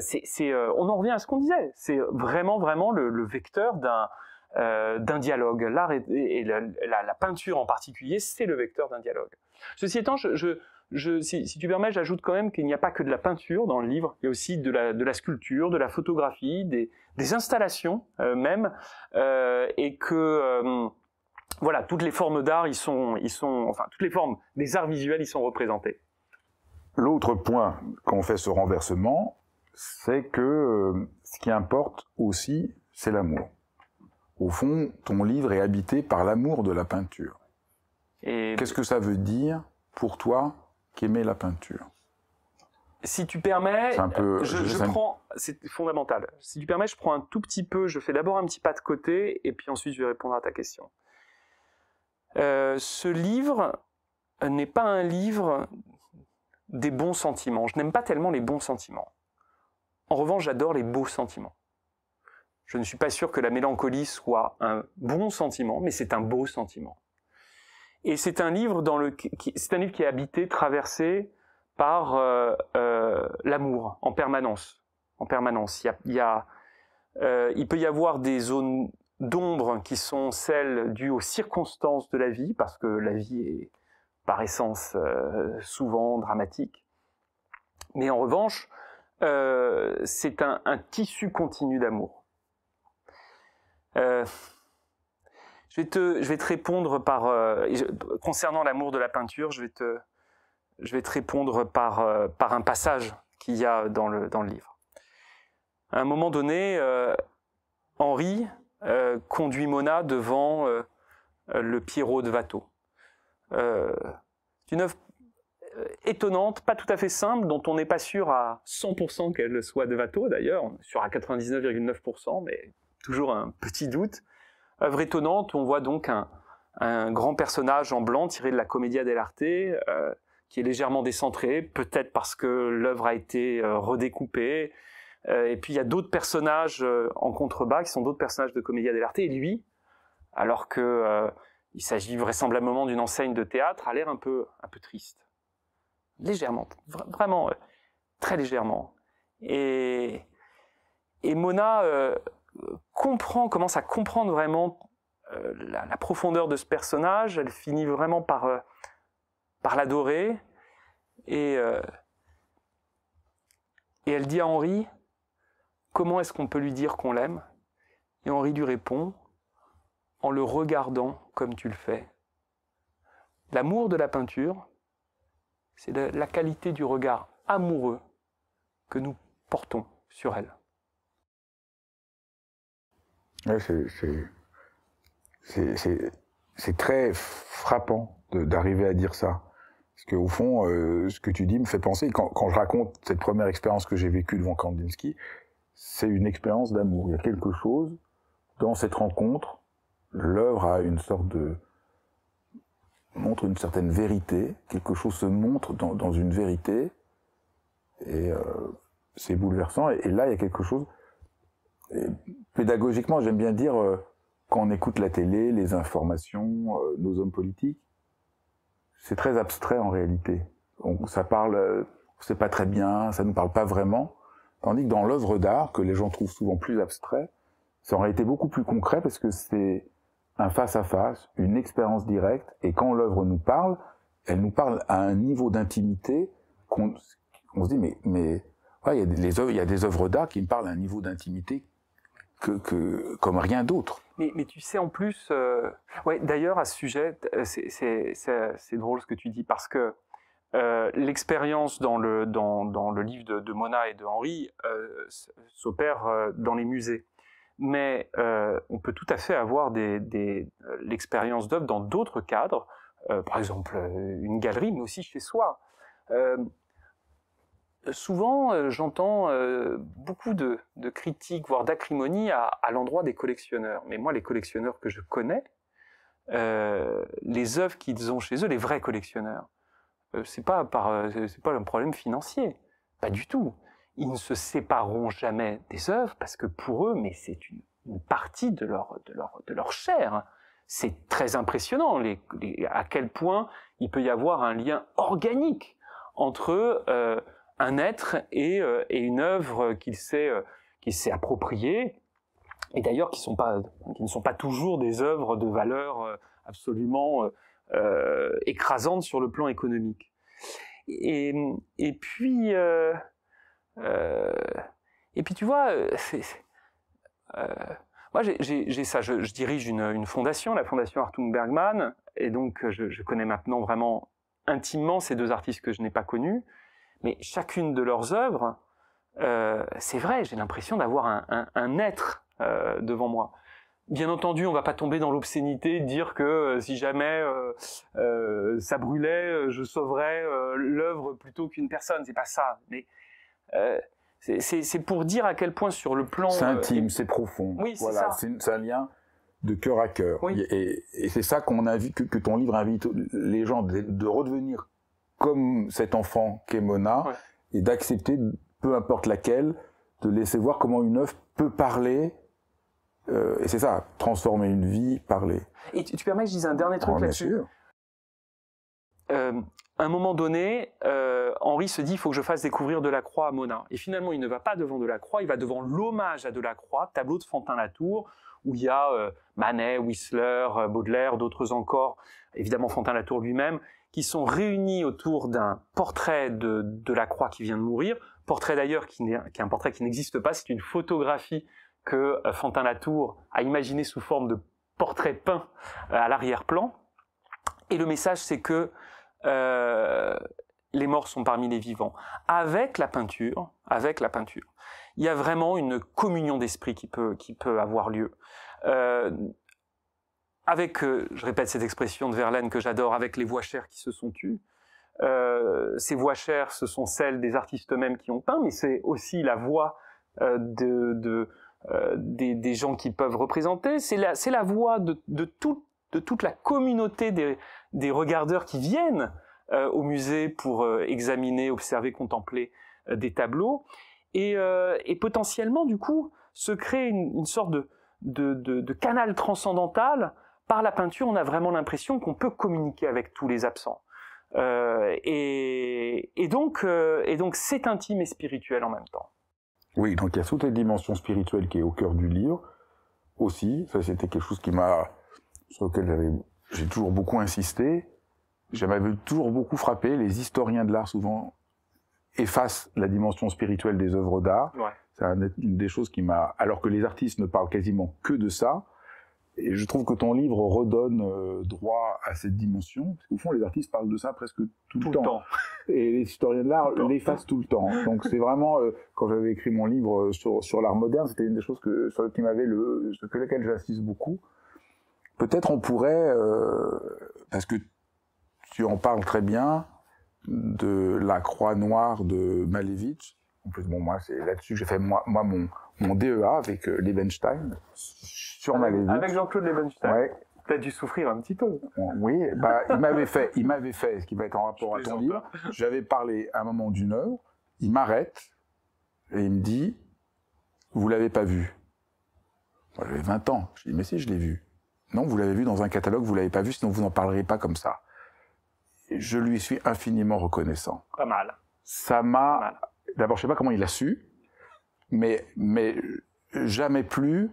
c'est, on en revient à ce qu'on disait. C'est vraiment, vraiment le vecteur d'un, euh, d'un dialogue. L'art et, la, peinture en particulier, c'est le vecteur d'un dialogue. Ceci étant, si, tu permets, j'ajoute quand même qu'il n'y a pas que de la peinture dans le livre, il y a aussi de la, sculpture, de la photographie, des, installations euh, même, euh, et que voilà, toutes les formes d'art, ils sont, enfin, toutes les formes des arts visuels, ils sont représentés. L'autre point quand on fait ce renversement, c'est que ce qui importe aussi, c'est l'amour. Au fond, ton livre est habité par l'amour de la peinture. Et... Qu'est-ce que ça veut dire pour toi qu'aimer la peinture si tu permets, euh, je, prends, c'est fondamental. Si tu permets, je prends un tout petit peu, je fais d'abord un petit pas de côté et puis ensuite je vais répondre à ta question. Euh, ce livre n'est pas un livre des bons sentiments. Je n'aime pas tellement les bons sentiments. En revanche, j'adore les beaux sentiments. Je ne suis pas sûr que la mélancolie soit un bon sentiment, mais c'est un beau sentiment. Et c'est un livre dans c'est un livre qui est habité, traversé par euh, euh, l'amour en permanence, en permanence. Il, euh, il, peut y avoir des zones d'ombre qui sont celles dues aux circonstances de la vie, parce que la vie est par essence souvent dramatique. Mais en revanche, c'est un tissu continu d'amour. Euh, je, vais te, je vais te répondre par... Euh, concernant l'amour de la peinture, je vais te, je vais te répondre par, euh, par un passage qu'il y a dans le, dans le livre. À un moment donné, Henri conduit Mona devant le Pierrot de Watteau. une œuvre étonnante, pas tout à fait simple, dont on n'est pas sûr à 100% qu'elle soit de Watteau d'ailleurs, on est sûr à 99,9%, mais toujours un petit doute. Œuvre étonnante, on voit donc un, grand personnage en blanc tiré de la Commedia dell'arte, euh, qui est légèrement décentré, peut-être parce que l'œuvre a été euh, redécoupée. Euh, et puis il y a d'autres personnages en contrebas qui sont d'autres personnages de Commedia dell'arte. Et lui, alors que il s'agit vraisemblablement d'une enseigne de théâtre, a l'air un peu, un peu triste, légèrement, vraiment très légèrement. Et, et Mona comprend, commence à comprendre vraiment euh, la, profondeur de ce personnage. Elle finit vraiment par, euh, par l'adorer. Et, euh, et elle dit à Henri, comment est-ce qu'on peut lui dire qu'on l'aime Et Henri lui répond, en le regardant comme tu le fais. L'amour de la peinture, c'est la qualité du regard amoureux que nous portons sur elle c'est très frappant d'arriver à dire ça. Parce qu'au fond, euh, ce que tu dis me fait penser, quand, quand je raconte cette première expérience que j'ai vécue devant Kandinsky, c'est une expérience d'amour. Il y a quelque chose dans cette rencontre, l'œuvre a une sorte de montre une certaine vérité, quelque chose se montre dans, dans une vérité, et euh, c'est bouleversant. et, là, il y a quelque chose pédagogiquement, j'aime bien dire, qu'on euh, quand on écoute la télé, les informations, euh, nos hommes politiques, c'est très abstrait en réalité. On, ça parle, euh, c'est pas très bien, ça nous parle pas vraiment. Tandis que dans l'œuvre d'art, que les gens trouvent souvent plus abstrait, ça en réalité beaucoup plus concret parce que c'est un face-à-face, une expérience directe, et quand l'œuvre nous parle, elle nous parle à un niveau d'intimité qu'on se dit, mais, mais il y des œuvres, y a des œuvres d'art qui me parlent à un niveau d'intimité que, comme rien d'autre. Mais, tu sais en plus, euh, ouais, d'ailleurs à ce sujet, euh, c'est drôle ce que tu dis parce que euh, l'expérience dans le, dans, dans le livre de, Mona et de Henri s'opère dans les musées. Mais on peut tout à fait avoir des, l'expérience d'œuvre dans d'autres cadres, par exemple une galerie, mais aussi chez soi souvent, euh, j'entends euh, beaucoup de, critiques, voire d'acrimonies à, l'endroit des collectionneurs. Mais moi, les collectionneurs que je connais, euh, les œuvres qu'ils ont chez eux, les vrais collectionneurs, ce c'est pas par, c'est pas un problème financier, pas du tout. Ils ne se sépareront jamais des œuvres parce que pour eux, mais c'est une, partie de leur de leur de leur chair. Hein. C'est très impressionnant à quel point il peut y avoir un lien organique entre euh, un être euh, et, une œuvre qu'il s'est euh, qui s'est appropriée, et d'ailleurs qui, qui ne sont pas toujours des œuvres de valeur euh, absolument écrasantes sur le plan économique. Et, et puis, et puis tu vois, moi j'ai ça, je, dirige une, une, fondation, la fondation Artung Bergman, et donc je, je connais maintenant vraiment intimement ces deux artistes que je n'ai pas connus mais chacune de leurs œuvres, euh, c'est vrai, j'ai l'impression d'avoir un, être euh, devant moi. Bien entendu, on va pas tomber dans l'obscénité, dire que euh, si jamais ça brûlait, je sauverais l'œuvre plutôt qu'une personne. C'est pas ça. Mais c'est pour dire à quel point sur le plan. C'est intime, c'est profond. Oui, c'est ça. C'est un lien de cœur à cœur. Et, c'est ça qu'on invite, que, que, ton livre invite les gens de redevenir comme cet enfant qu'est Mona, et d'accepter, peu importe laquelle, de laisser voir comment une œuvre peut parler. Euh, et c'est ça, transformer une vie, parler. Et tu, permets que je dise un dernier truc ah, là-dessus euh, à un moment donné, euh, Henri se dit il faut que je fasse découvrir Delacroix à Mona. Et finalement, il ne va pas devant Delacroix, il va devant l'hommage à Delacroix, tableau de Fantin-Latour, où il y a Manet, Whistler, Baudelaire, d'autres encore, évidemment Fantin-Latour lui-même qui sont réunis autour d'un portrait de, de, la croix qui vient de mourir, portrait d'ailleurs qui, qui, est un portrait qui n'existe pas, c'est une photographie que euh, Fantin Latour a imaginée sous forme de portrait peint euh, à l'arrière-plan. Et le message, c'est que euh, les morts sont parmi les vivants. Avec la peinture, avec la peinture, il y a vraiment une communion d'esprit qui peut, qui peut avoir lieu. Euh, avec, euh, je répète cette expression de Verlaine que j'adore, avec les voix chères qui se sont tues. Euh, ces voix chères, ce sont celles des artistes eux-mêmes qui ont peint, mais c'est aussi la voix euh, de, de euh, des, des, gens qui peuvent représenter. C'est la, la voix de, de, de toute la communauté des, des regardeurs qui viennent euh, au musée pour euh, examiner, observer, contempler des tableaux. Et, et, potentiellement, du coup, se crée une, une sorte de, de, de, de, canal transcendantal par la peinture, on a vraiment l'impression qu'on peut communiquer avec tous les absents. Euh, euh, et, donc, c'est intime et spirituel en même temps. Oui, donc il y a toute cette dimension spirituelle qui est au cœur du livre aussi. Ça, c'était quelque chose qui sur lequel j'ai toujours beaucoup insisté. J'avais toujours beaucoup frappé. Les historiens de l'art souvent effacent la dimension spirituelle des œuvres d'art. C'est une des choses qui m'a, alors que les artistes ne parlent quasiment que de ça, et je trouve que ton livre redonne euh, droit à cette dimension, Au fond, les artistes parlent de ça presque tout, le temps. Et les historiens de l'art l'effacent tout le temps. Donc c'est vraiment, euh, quand j'avais écrit mon livre euh, sur, l'art moderne, c'était une des choses sur lesquelles j'assiste beaucoup. Peut-être on pourrait, parce que tu en parles très bien, de la croix noire de Malevitch, en plus, bon, moi, c'est là-dessus que j'ai fait moi, moi mon, mon DEA avec euh, sur ma Avec Jean-Claude Oui. Ouais. T'as dû souffrir un petit peu. oui, bah, il m'avait fait, il m'avait fait, ce qui va être en rapport à ton livre. Hein. J'avais parlé à un moment d'une heure, il m'arrête et il me dit, vous l'avez pas vu. j'avais 20 ans. Je dis, mais si, je l'ai vu. Non, vous l'avez vu dans un catalogue, vous l'avez pas vu, sinon vous n'en parlerez pas comme ça. je lui suis infiniment reconnaissant. Pas mal. Ça m'a d'abord, je sais pas comment il a su, mais, jamais plus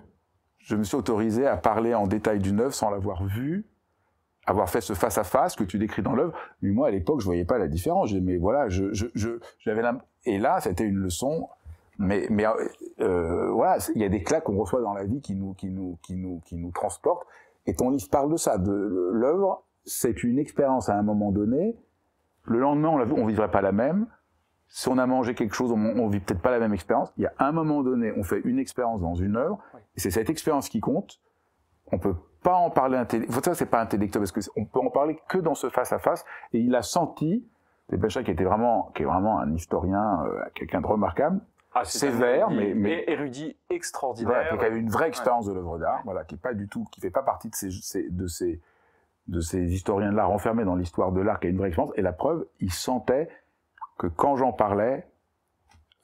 je me suis autorisé à parler en détail d'une œuvre sans l'avoir vue, avoir fait ce face-à-face que tu décris dans l'œuvre. Mais moi, à l'époque, je voyais pas la différence. mais voilà, je, j'avais la... Et là, c'était une leçon. Mais, euh, euh, voilà, il y a des claques qu'on reçoit dans la vie qui nous, transportent. Et ton livre parle de ça, de l'œuvre. C'est une expérience à un moment donné. Le lendemain, on ne vivrait pas la même si on a mangé quelque chose, on, on vit peut-être pas la même expérience. Il y a un moment donné, on fait une expérience dans une œuvre, et c'est cette expérience qui compte. On peut pas en parler intellectuellement. Ça, c'est pas intellectuel parce qu'on peut en parler que dans ce face à face. Et il a senti, C'est qui était vraiment, qui est vraiment un historien, euh, quelqu'un de remarquable, ah, sévère, mais, érudit extraordinaire, Il qui une vraie expérience de l'œuvre d'art, voilà, qui est pas du tout, qui fait pas partie de ces, de ces de ces historiens de l'art dans l'histoire de l'art, qui a une vraie expérience. Et la preuve, il sentait que quand j'en parlais,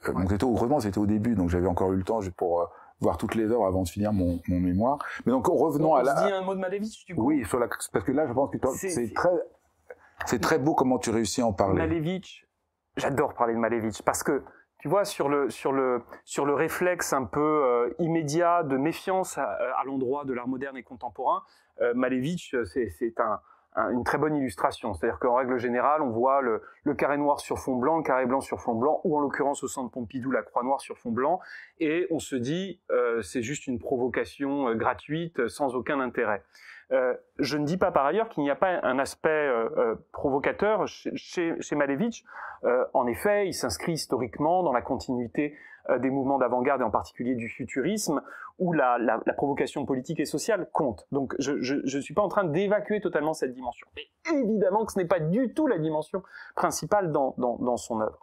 euh, c'était heureusement c'était au début, donc j'avais encore eu le temps pour euh, voir toutes les œuvres avant de finir mon, mémoire. Mais donc revenons on à se la. Dis un mot de Malevitch tu Oui, parce que là je pense que c'est très c'est très beau comment tu réussis à en parler. Malevich, j'adore parler de Malevitch parce que tu vois sur le sur le sur le réflexe un peu euh, immédiat de méfiance à, l'endroit de l'art moderne et contemporain, Malevich c'est un une très bonne illustration. C'est-à-dire qu'en règle générale, on voit le, carré noir sur fond blanc, le carré blanc sur fond blanc, ou en l'occurrence au centre Pompidou, la croix noire sur fond blanc, et on se dit euh, c'est juste une provocation euh, gratuite, euh, sans aucun intérêt. je ne dis pas par ailleurs qu'il n'y a pas un aspect provocateur chez, Malevich, en effet, il s'inscrit historiquement dans la continuité euh, des mouvements d'avant-garde et en particulier du futurisme, où la, la, provocation politique et sociale compte. Donc je ne suis pas en train d'évacuer totalement cette dimension. Mais évidemment que ce n'est pas du tout la dimension principale dans, dans, son œuvre.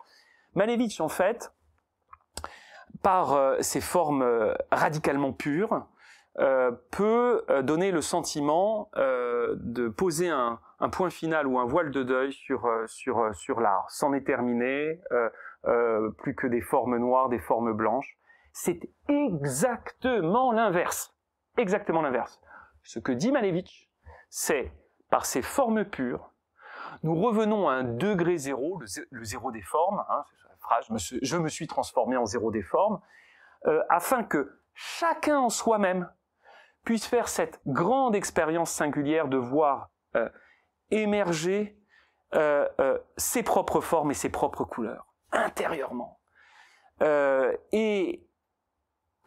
Malevitch, en fait, par euh, ses formes euh, radicalement pures, peut donner le sentiment de poser un, un, point final ou un voile de deuil sur, sur, sur l'art. C'en est terminé, euh, plus que des formes noires, des formes blanches. C'est exactement l'inverse. Exactement l'inverse. Ce que dit Malevitch, c'est par ces formes pures, nous revenons à un degré zéro, le zéro des formes, hein, phrase, je me, suis, transformé en zéro des formes, euh, afin que chacun en soi-même puisse faire cette grande expérience singulière de voir euh, émerger ses propres formes et ses propres couleurs intérieurement. Euh, et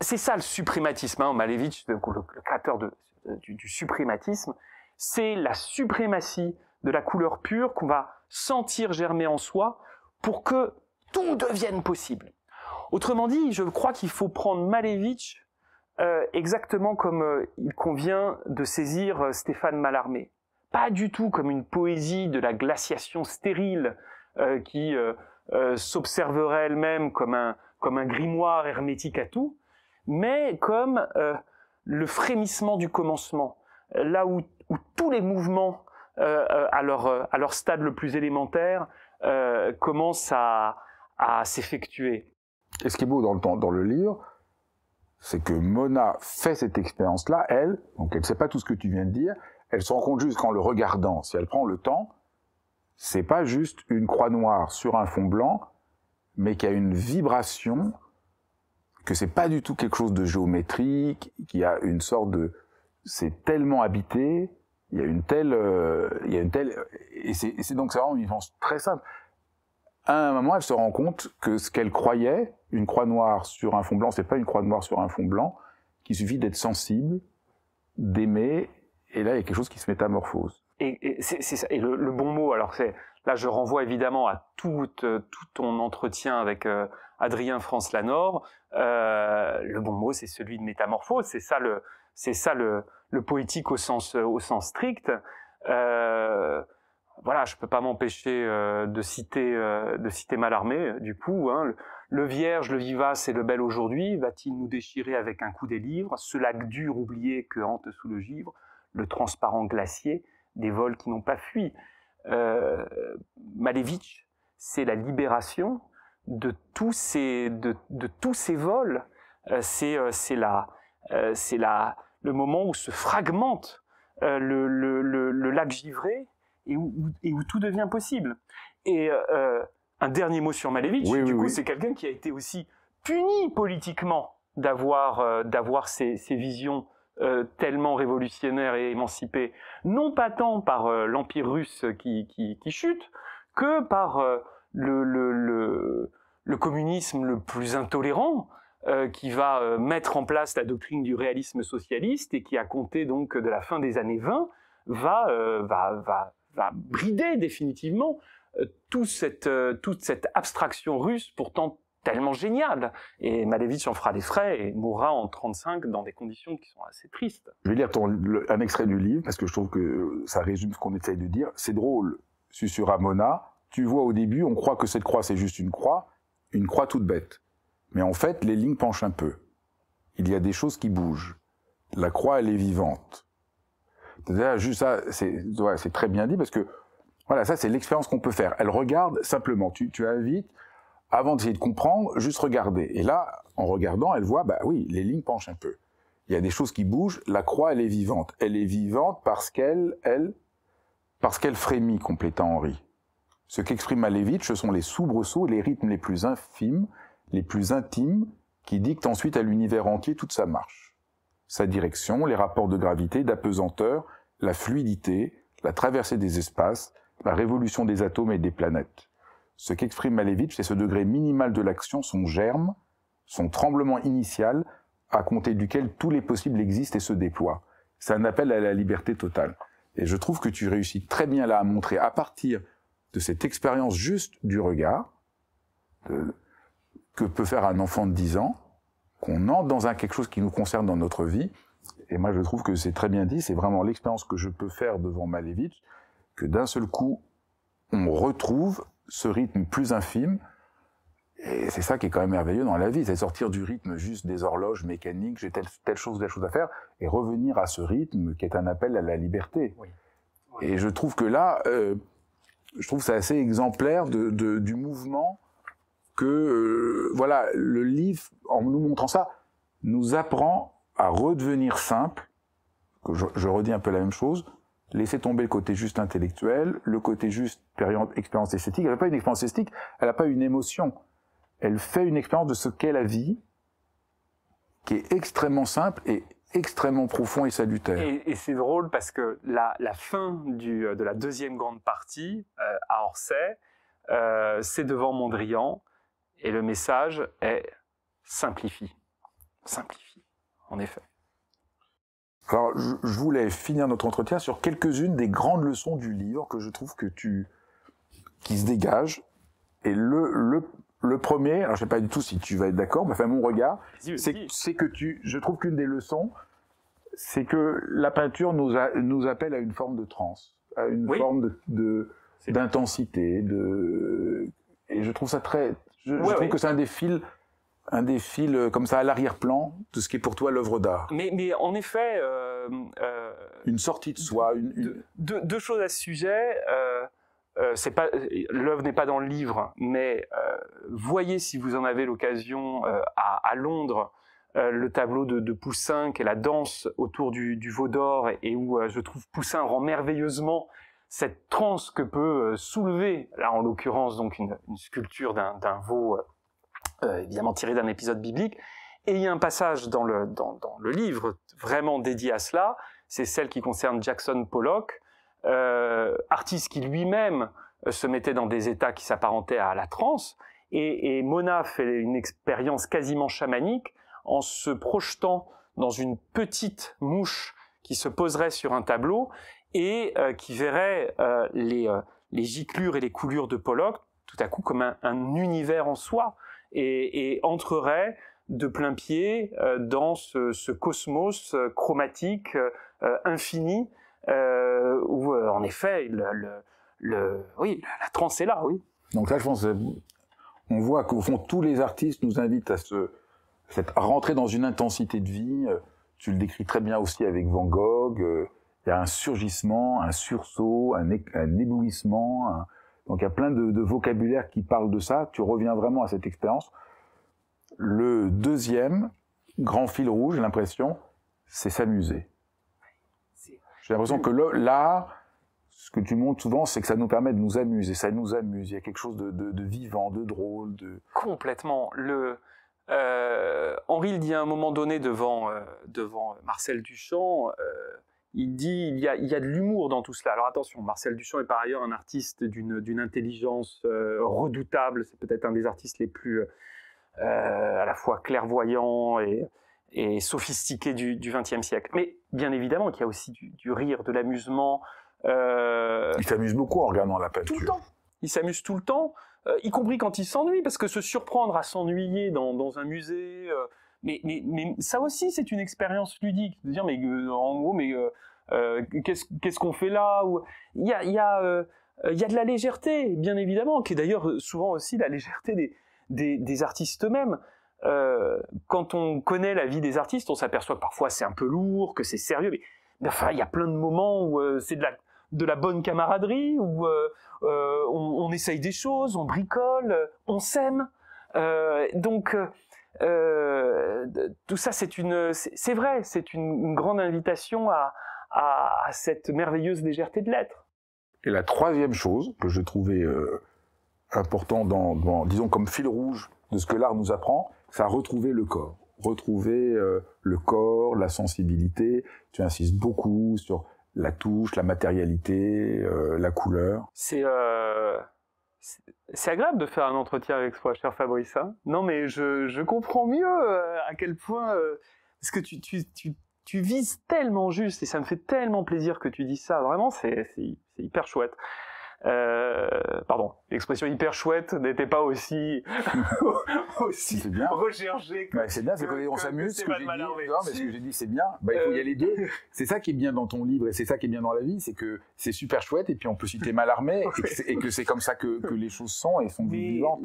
c'est ça le suprématisme. Hein, Malevich, le, créateur euh, du, suprématisme, c'est la suprématie de la couleur pure qu'on va sentir germer en soi pour que tout devienne possible. Autrement dit, je crois qu'il faut prendre Malevich euh, exactement comme il convient de saisir Stéphane Mallarmé. Pas du tout comme une poésie de la glaciation stérile qui euh, s'observerait elle-même comme un, comme un grimoire hermétique à tout, mais comme euh, le frémissement du commencement, là où, tous les mouvements, euh, à, leur, à, leur, stade le plus élémentaire, commencent à, à s'effectuer. Et ce qui est beau dans le, dans le livre, c'est que Mona fait cette expérience-là, elle, donc elle ne sait pas tout ce que tu viens de dire, elle se rend compte juste qu'en le regardant, si elle prend le temps, c'est pas juste une croix noire sur un fond blanc, mais qu'il y a une vibration, que c'est pas du tout quelque chose de géométrique, qu'il y a une sorte de, c'est tellement habité, il y a une telle, euh, il y a une telle, et c'est donc c'est vraiment une vivance très simple. À un moment, elle se rend compte que ce qu'elle croyait, une croix noire sur un fond blanc, c'est pas une croix noire sur un fond blanc, qu'il suffit d'être sensible, d'aimer, et là il y a quelque chose qui se métamorphose et, ça. et le, bon mot, alors c'est là, je renvoie évidemment à tout, euh, ton entretien avec euh, Adrien France lanore euh, le bon mot, c'est celui de métamorphose. C'est ça le, c'est ça le, le, poétique au sens, au sens strict. voilà, je peux pas m'empêcher de citer, de citer Du coup, hein. le, le, vierge, le vivace et le bel aujourd'hui va-t-il nous déchirer avec un coup des livres, ce lac dur oublié que hante sous le givre, le transparent glacier? des vols qui n'ont pas fui. Euh, Malevich, c'est la libération de tous ces, de, tous ces vols. Euh, euh, c'est la, le moment où se fragmente le, le, lac givré et où, tout devient possible. Et un dernier mot sur Malevich. du coup, c'est quelqu'un qui a été aussi puni politiquement d'avoir ces, ces visions euh, tellement révolutionnaire et émancipé, non pas tant par euh, l'Empire russe qui, qui, chute, que par euh, le, le, communisme le plus intolérant, qui va mettre en place la doctrine du réalisme socialiste et qui, a compté donc de la fin des années 20, va, va, va, va brider définitivement toute cette, toute cette abstraction russe pourtant tellement génial. Et Malevitch en fera des frais et mourra en 35 dans des conditions qui sont assez tristes. Je vais lire un extrait du livre parce que je trouve que ça résume ce qu'on essaye de dire. C'est drôle, susurra Amona. Tu vois, au début, on croit que cette croix, c'est juste une croix, une croix toute bête. Mais en fait, les lignes penchent un peu. Il y a des choses qui bougent. La croix, elle est vivante. juste ça, c'est très bien dit parce que voilà, ça c'est l'expérience qu'on peut faire. Elle regarde simplement. Tu, tu invites avant d'essayer de comprendre, juste regarder. Et là, en regardant, elle voit, bah oui, les lignes penchent un peu. Il y a des choses qui bougent. La croix, elle est vivante. Elle est vivante parce qu'elle, elle, parce qu'elle frémit, compléta Henri. Ce qu'exprime Malevitch, ce sont les soubresauts et les rythmes les plus infimes, les plus intimes, qui dictent ensuite à l'univers entier toute sa marche. Sa direction, les rapports de gravité, d'apesanteur, la fluidité, la traversée des espaces, la révolution des atomes et des planètes. Ce qu'exprime Malevitch, c'est ce degré minimal de l'action, son germe, son tremblement initial, à compter duquel tous les possibles existent et se déploient. C'est un appel à la liberté totale. Et je trouve que tu réussis très bien là à montrer, à partir de cette expérience juste du regard, euh, que peut faire un enfant de 10 ans, qu'on entre dans un quelque chose qui nous concerne dans notre vie. Et moi, je trouve que c'est très bien dit. C'est vraiment l'expérience que je peux faire devant Malevitch, que d'un seul coup, on retrouve ce rythme plus infime. Et c'est ça qui est quand même merveilleux dans la vie, c'est sortir du rythme juste des horloges mécaniques, j'ai telle, chose, telle chose à faire, et revenir à ce rythme qui est un appel à la liberté. Et je trouve que là, euh, je trouve ça assez exemplaire du mouvement que, euh, voilà, le livre, en nous montrant ça, nous apprend à redevenir simple, je redis un peu la même chose, laisser tomber le côté juste intellectuel, le côté juste expérience esthétique. Elle n'a pas une expérience esthétique, elle n'a pas une émotion. Elle fait une expérience de ce qu'est la vie, qui est extrêmement simple et extrêmement profond et salutaire. Et, c'est drôle parce que la, fin euh, de la deuxième grande partie euh, à Orsay, euh, c'est devant Mondrian et le message est simplifie. Simplifie, en effet. Alors, je voulais finir notre entretien sur quelques-unes des grandes leçons du livre que je trouve que tu, qui se dégagent. Et le, le, premier, alors je sais pas du tout si tu vas être d'accord, mais enfin mon regard, c'est, c'est que tu, je trouve qu'une des leçons, c'est que la peinture nous, a, nous appelle à une forme de transe, à une forme de, de d'intensité, de, et je trouve ça très, je, trouve que c'est un des fils un défilé euh, comme ça à l'arrière-plan de ce qui est pour toi l'œuvre d'art. Mais, en effet... Euh, euh, une sortie de soi. Deux, choses à ce sujet. l'œuvre n'est pas dans le livre, mais voyez si vous en avez l'occasion à, Londres le tableau de, Poussin qui est la danse autour du, veau d'or et, où je trouve Poussin rend merveilleusement cette transe que peut soulever là en l'occurrence donc une sculpture d'un veau euh, évidemment tiré d'un épisode biblique. Et il y a un passage dans le, dans, dans le livre vraiment dédié à cela, c'est celle qui concerne Jackson Pollock, euh, artiste qui lui-même euh, se mettait dans des états qui s'apparentaient à la transe, et, et, Mona fait une expérience quasiment chamanique en se projetant dans une petite mouche qui se poserait sur un tableau et euh, qui verrait euh, les, les, giclures et les coulures de Pollock tout à coup comme un univers en soi et, entrerait de plein pied euh, dans ce, cosmos euh, chromatique euh, infini, où en effet, oui, la, transe est là, oui. Donc là, je pense, on voit qu'au fond, tous les artistes nous invitent à, rentrer dans une intensité de vie. Tu le décris très bien aussi avec Van Gogh. Il y a un surgissement, un sursaut, un, éblouissement, donc il y a plein de, vocabulaire qui parle de ça, tu reviens vraiment à cette expérience. Le deuxième grand fil rouge, j'ai l'impression, c'est s'amuser. J'ai l'impression que l'art, ce que tu montres souvent, c'est que ça nous permet de nous amuser, ça nous amuse, il y a quelque chose de, vivant, de drôle, de... Complètement. Le, euh, Henri le dit à un moment donné devant, euh, devant Marcel Duchamp, euh, il dit il y a, il y a de l'humour dans tout cela. Alors attention, Marcel Duchamp est par ailleurs un artiste d'une intelligence euh, redoutable. C'est peut-être un des artistes les plus euh, à la fois clairvoyants et, et sophistiqués du XXe siècle. Mais bien évidemment qu'il y a aussi du, rire, de l'amusement. Euh, il s'amuse beaucoup en regardant la peinture. Tout le temps. Il s'amuse tout le temps, y compris quand il s'ennuie, parce que se surprendre à s'ennuyer dans, dans, un musée mais, ça aussi, c'est une expérience ludique. De dire, mais euh, en gros, mais euh, euh, qu'est-ce qu'on fait là Il y a, y, a, y a de la légèreté, bien évidemment, qui est d'ailleurs souvent aussi la légèreté des, des, artistes eux-mêmes. quand on connaît la vie des artistes, on s'aperçoit que parfois c'est un peu lourd, que c'est sérieux, mais, enfin, il y a plein de moments où c'est de la, de la bonne camaraderie, où on, essaye des choses, on bricole, on s'aime. donc euh, tout ça, c'est une, c'est vrai, c'est une, grande invitation à, à, cette merveilleuse légèreté de l'être. Et la troisième chose que j'ai trouvais euh, importante dans, disons, comme fil rouge de ce que l'art nous apprend, c'est à retrouver le corps, retrouver euh, le corps, la sensibilité. Tu insistes beaucoup sur la touche, la matérialité, euh, la couleur. C'est c'est agréable de faire un entretien avec toi, cher Fabrice. Hein. non, mais je, comprends mieux euh, à quel point. Euh, parce que tu, tu, vises tellement juste et ça me fait tellement plaisir que tu dis ça. Vraiment, c'est hyper chouette. Euh, pardon, l'expression hyper chouette n'était pas aussi, aussi bien. recherchée. Bah, c'est bien, c'est qu'on s'amuse. Ce que j'ai dit, mais ce que j'ai dit, c'est bien. Bah, il faut y aller euh. deux. C'est ça qui est bien dans ton livre et c'est ça qui est bien dans la vie, c'est que c'est super chouette et puis on peut citer Malarmé et que c'est comme ça que, les choses sont et sont vivantes.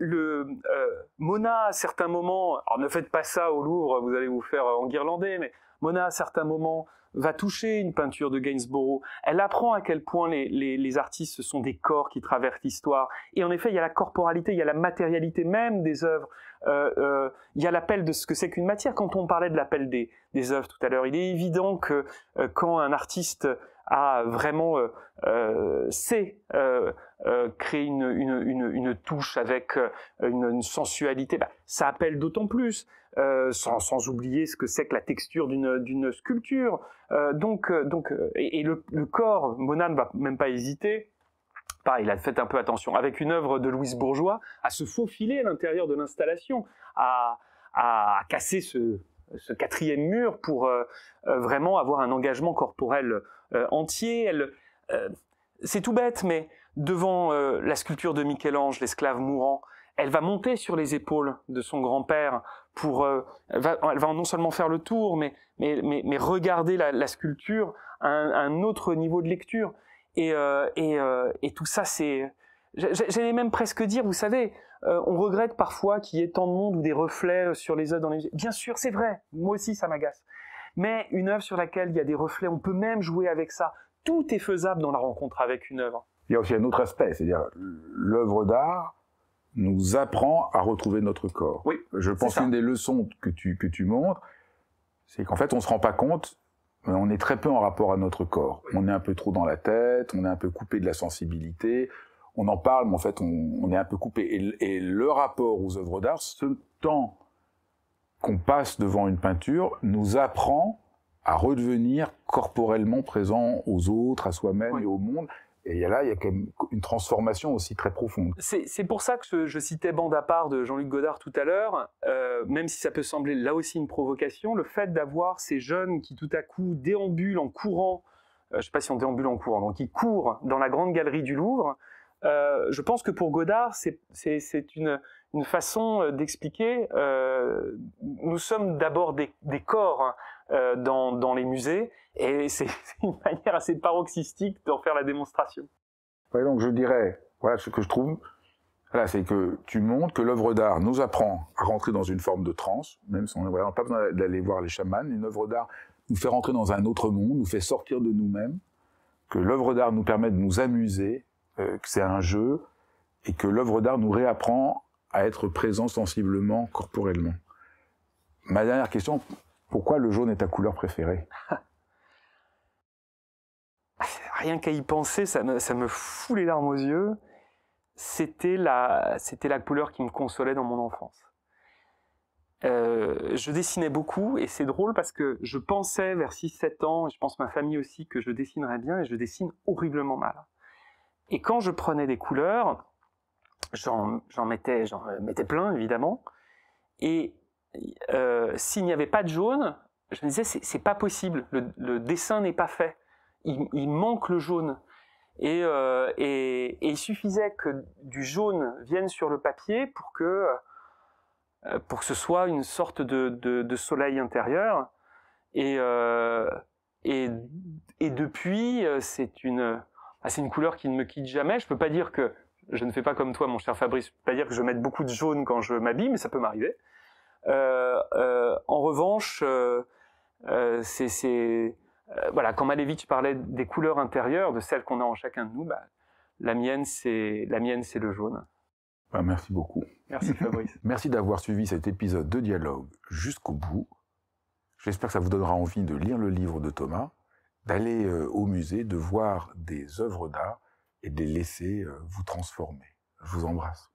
Le, euh, Mona à certains moments, alors ne faites pas ça au Louvre, vous allez vous faire en guirlandais, mais Mona à certains moments va toucher une peinture de Gainsborough. Elle apprend à quel point les, artistes, sont des corps qui traversent l'histoire. Et en effet, il y a la corporalité, il y a la matérialité même des œuvres. Euh, euh, il y a l'appel de ce que c'est qu'une matière. Quand on parlait de l'appel des, œuvres tout à l'heure, il est évident que euh, quand un artiste a vraiment sait créer une, touche avec une, sensualité, bah, ça appelle d'autant plus. Euh, sans, oublier ce que c'est que la texture d'une sculpture. Euh, donc, euh, donc, et, le, corps, Mona ne va même pas hésiter. il a fait un peu attention. Avec une œuvre de Louise Bourgeois, à se faufiler à l'intérieur de l'installation, à, à, casser ce, ce, quatrième mur pour vraiment avoir un engagement corporel entier. c'est tout bête, mais devant la sculpture de Michel-Ange, l'esclave mourant, elle va monter sur les épaules de son grand-père pour, euh, elle, va, non seulement faire le tour, mais, regarder la, sculpture à un, autre niveau de lecture. Et, euh, euh, tout ça, c'est... J'allais même presque dire, vous savez, on regrette parfois qu'il y ait tant de monde ou des reflets sur les œuvres dans les... Bien sûr, c'est vrai, moi aussi ça m'agace. Mais une œuvre sur laquelle il y a des reflets, on peut même jouer avec ça. Tout est faisable dans la rencontre avec une œuvre. Il y a aussi un autre aspect, c'est-à-dire l'œuvre d'art nous apprend à retrouver notre corps. Oui, je pense qu'une des leçons que tu, que tu montres, c'est qu'en fait, on ne se rend pas compte, on est très peu en rapport à notre corps. On est un peu trop dans la tête, on est un peu coupé de la sensibilité, on en parle, mais en fait, on, est un peu coupé. Et, le rapport aux œuvres d'art, ce temps qu'on passe devant une peinture, nous apprend à redevenir corporellement présent aux autres, à soi-même et au monde. Et là, il y a quand même une transformation aussi très profonde. C'est pour ça que je, citais Bande à part de Jean-Luc Godard tout à l'heure, euh, même si ça peut sembler là aussi une provocation, le fait d'avoir ces jeunes qui tout à coup déambulent en courant, euh, je ne sais pas si on déambule en courant, donc ils courent dans la grande galerie du Louvre, euh, je pense que pour Godard, c'est une, façon d'expliquer, nous sommes d'abord des, des, corps, hein. Euh, dans, les musées, et c'est une manière assez paroxystique d'en faire la démonstration. donc je dirais, voilà ce que je trouve, voilà, c'est que tu montres que l'œuvre d'art nous apprend à rentrer dans une forme de transe, même si on n'a pas besoin d'aller voir les chamans, une œuvre d'art nous fait rentrer dans un autre monde, nous fait sortir de nous-mêmes, que l'œuvre d'art nous permet de nous amuser, euh, que c'est un jeu, et que l'œuvre d'art nous réapprend à être présent sensiblement, corporellement. Ma dernière question, pourquoi le jaune est ta couleur préférée ah, Rien qu'à y penser, ça me, fout les larmes aux yeux. C'était la, couleur qui me consolait dans mon enfance. Euh, je dessinais beaucoup et c'est drôle parce que je pensais vers 6-7 ans, et je pense ma famille aussi, que je dessinerais bien et je dessine horriblement mal. Et quand je prenais des couleurs, j'en mettais, euh, mettais plein évidemment, et euh, s'il n'y avait pas de jaune, je me disais, c'est pas possible, le, dessin n'est pas fait, il, manque le jaune. Euh, et, il suffisait que du jaune vienne sur le papier pour que, euh, pour que ce soit une sorte de, soleil intérieur. Et, depuis, c'est une, ah, une couleur qui ne me quitte jamais. Je ne peux pas dire que je ne fais pas comme toi, mon cher Fabrice. Je ne peux pas dire que je mette beaucoup de jaune quand je m'habille, mais ça peut m'arriver. Euh, euh, en revanche, euh, c'est voilà, quand Malevitch parlait des couleurs intérieures, de celles qu'on a en chacun de nous, bah, la mienne, c'est la mienne, c'est le jaune. Ah, merci beaucoup. Merci Fabrice. merci d'avoir suivi cet épisode de Dialogue jusqu'au bout. J'espère que ça vous donnera envie de lire le livre de Thomas, d'aller au musée, de voir des œuvres d'art et de les laisser vous transformer. Je vous embrasse.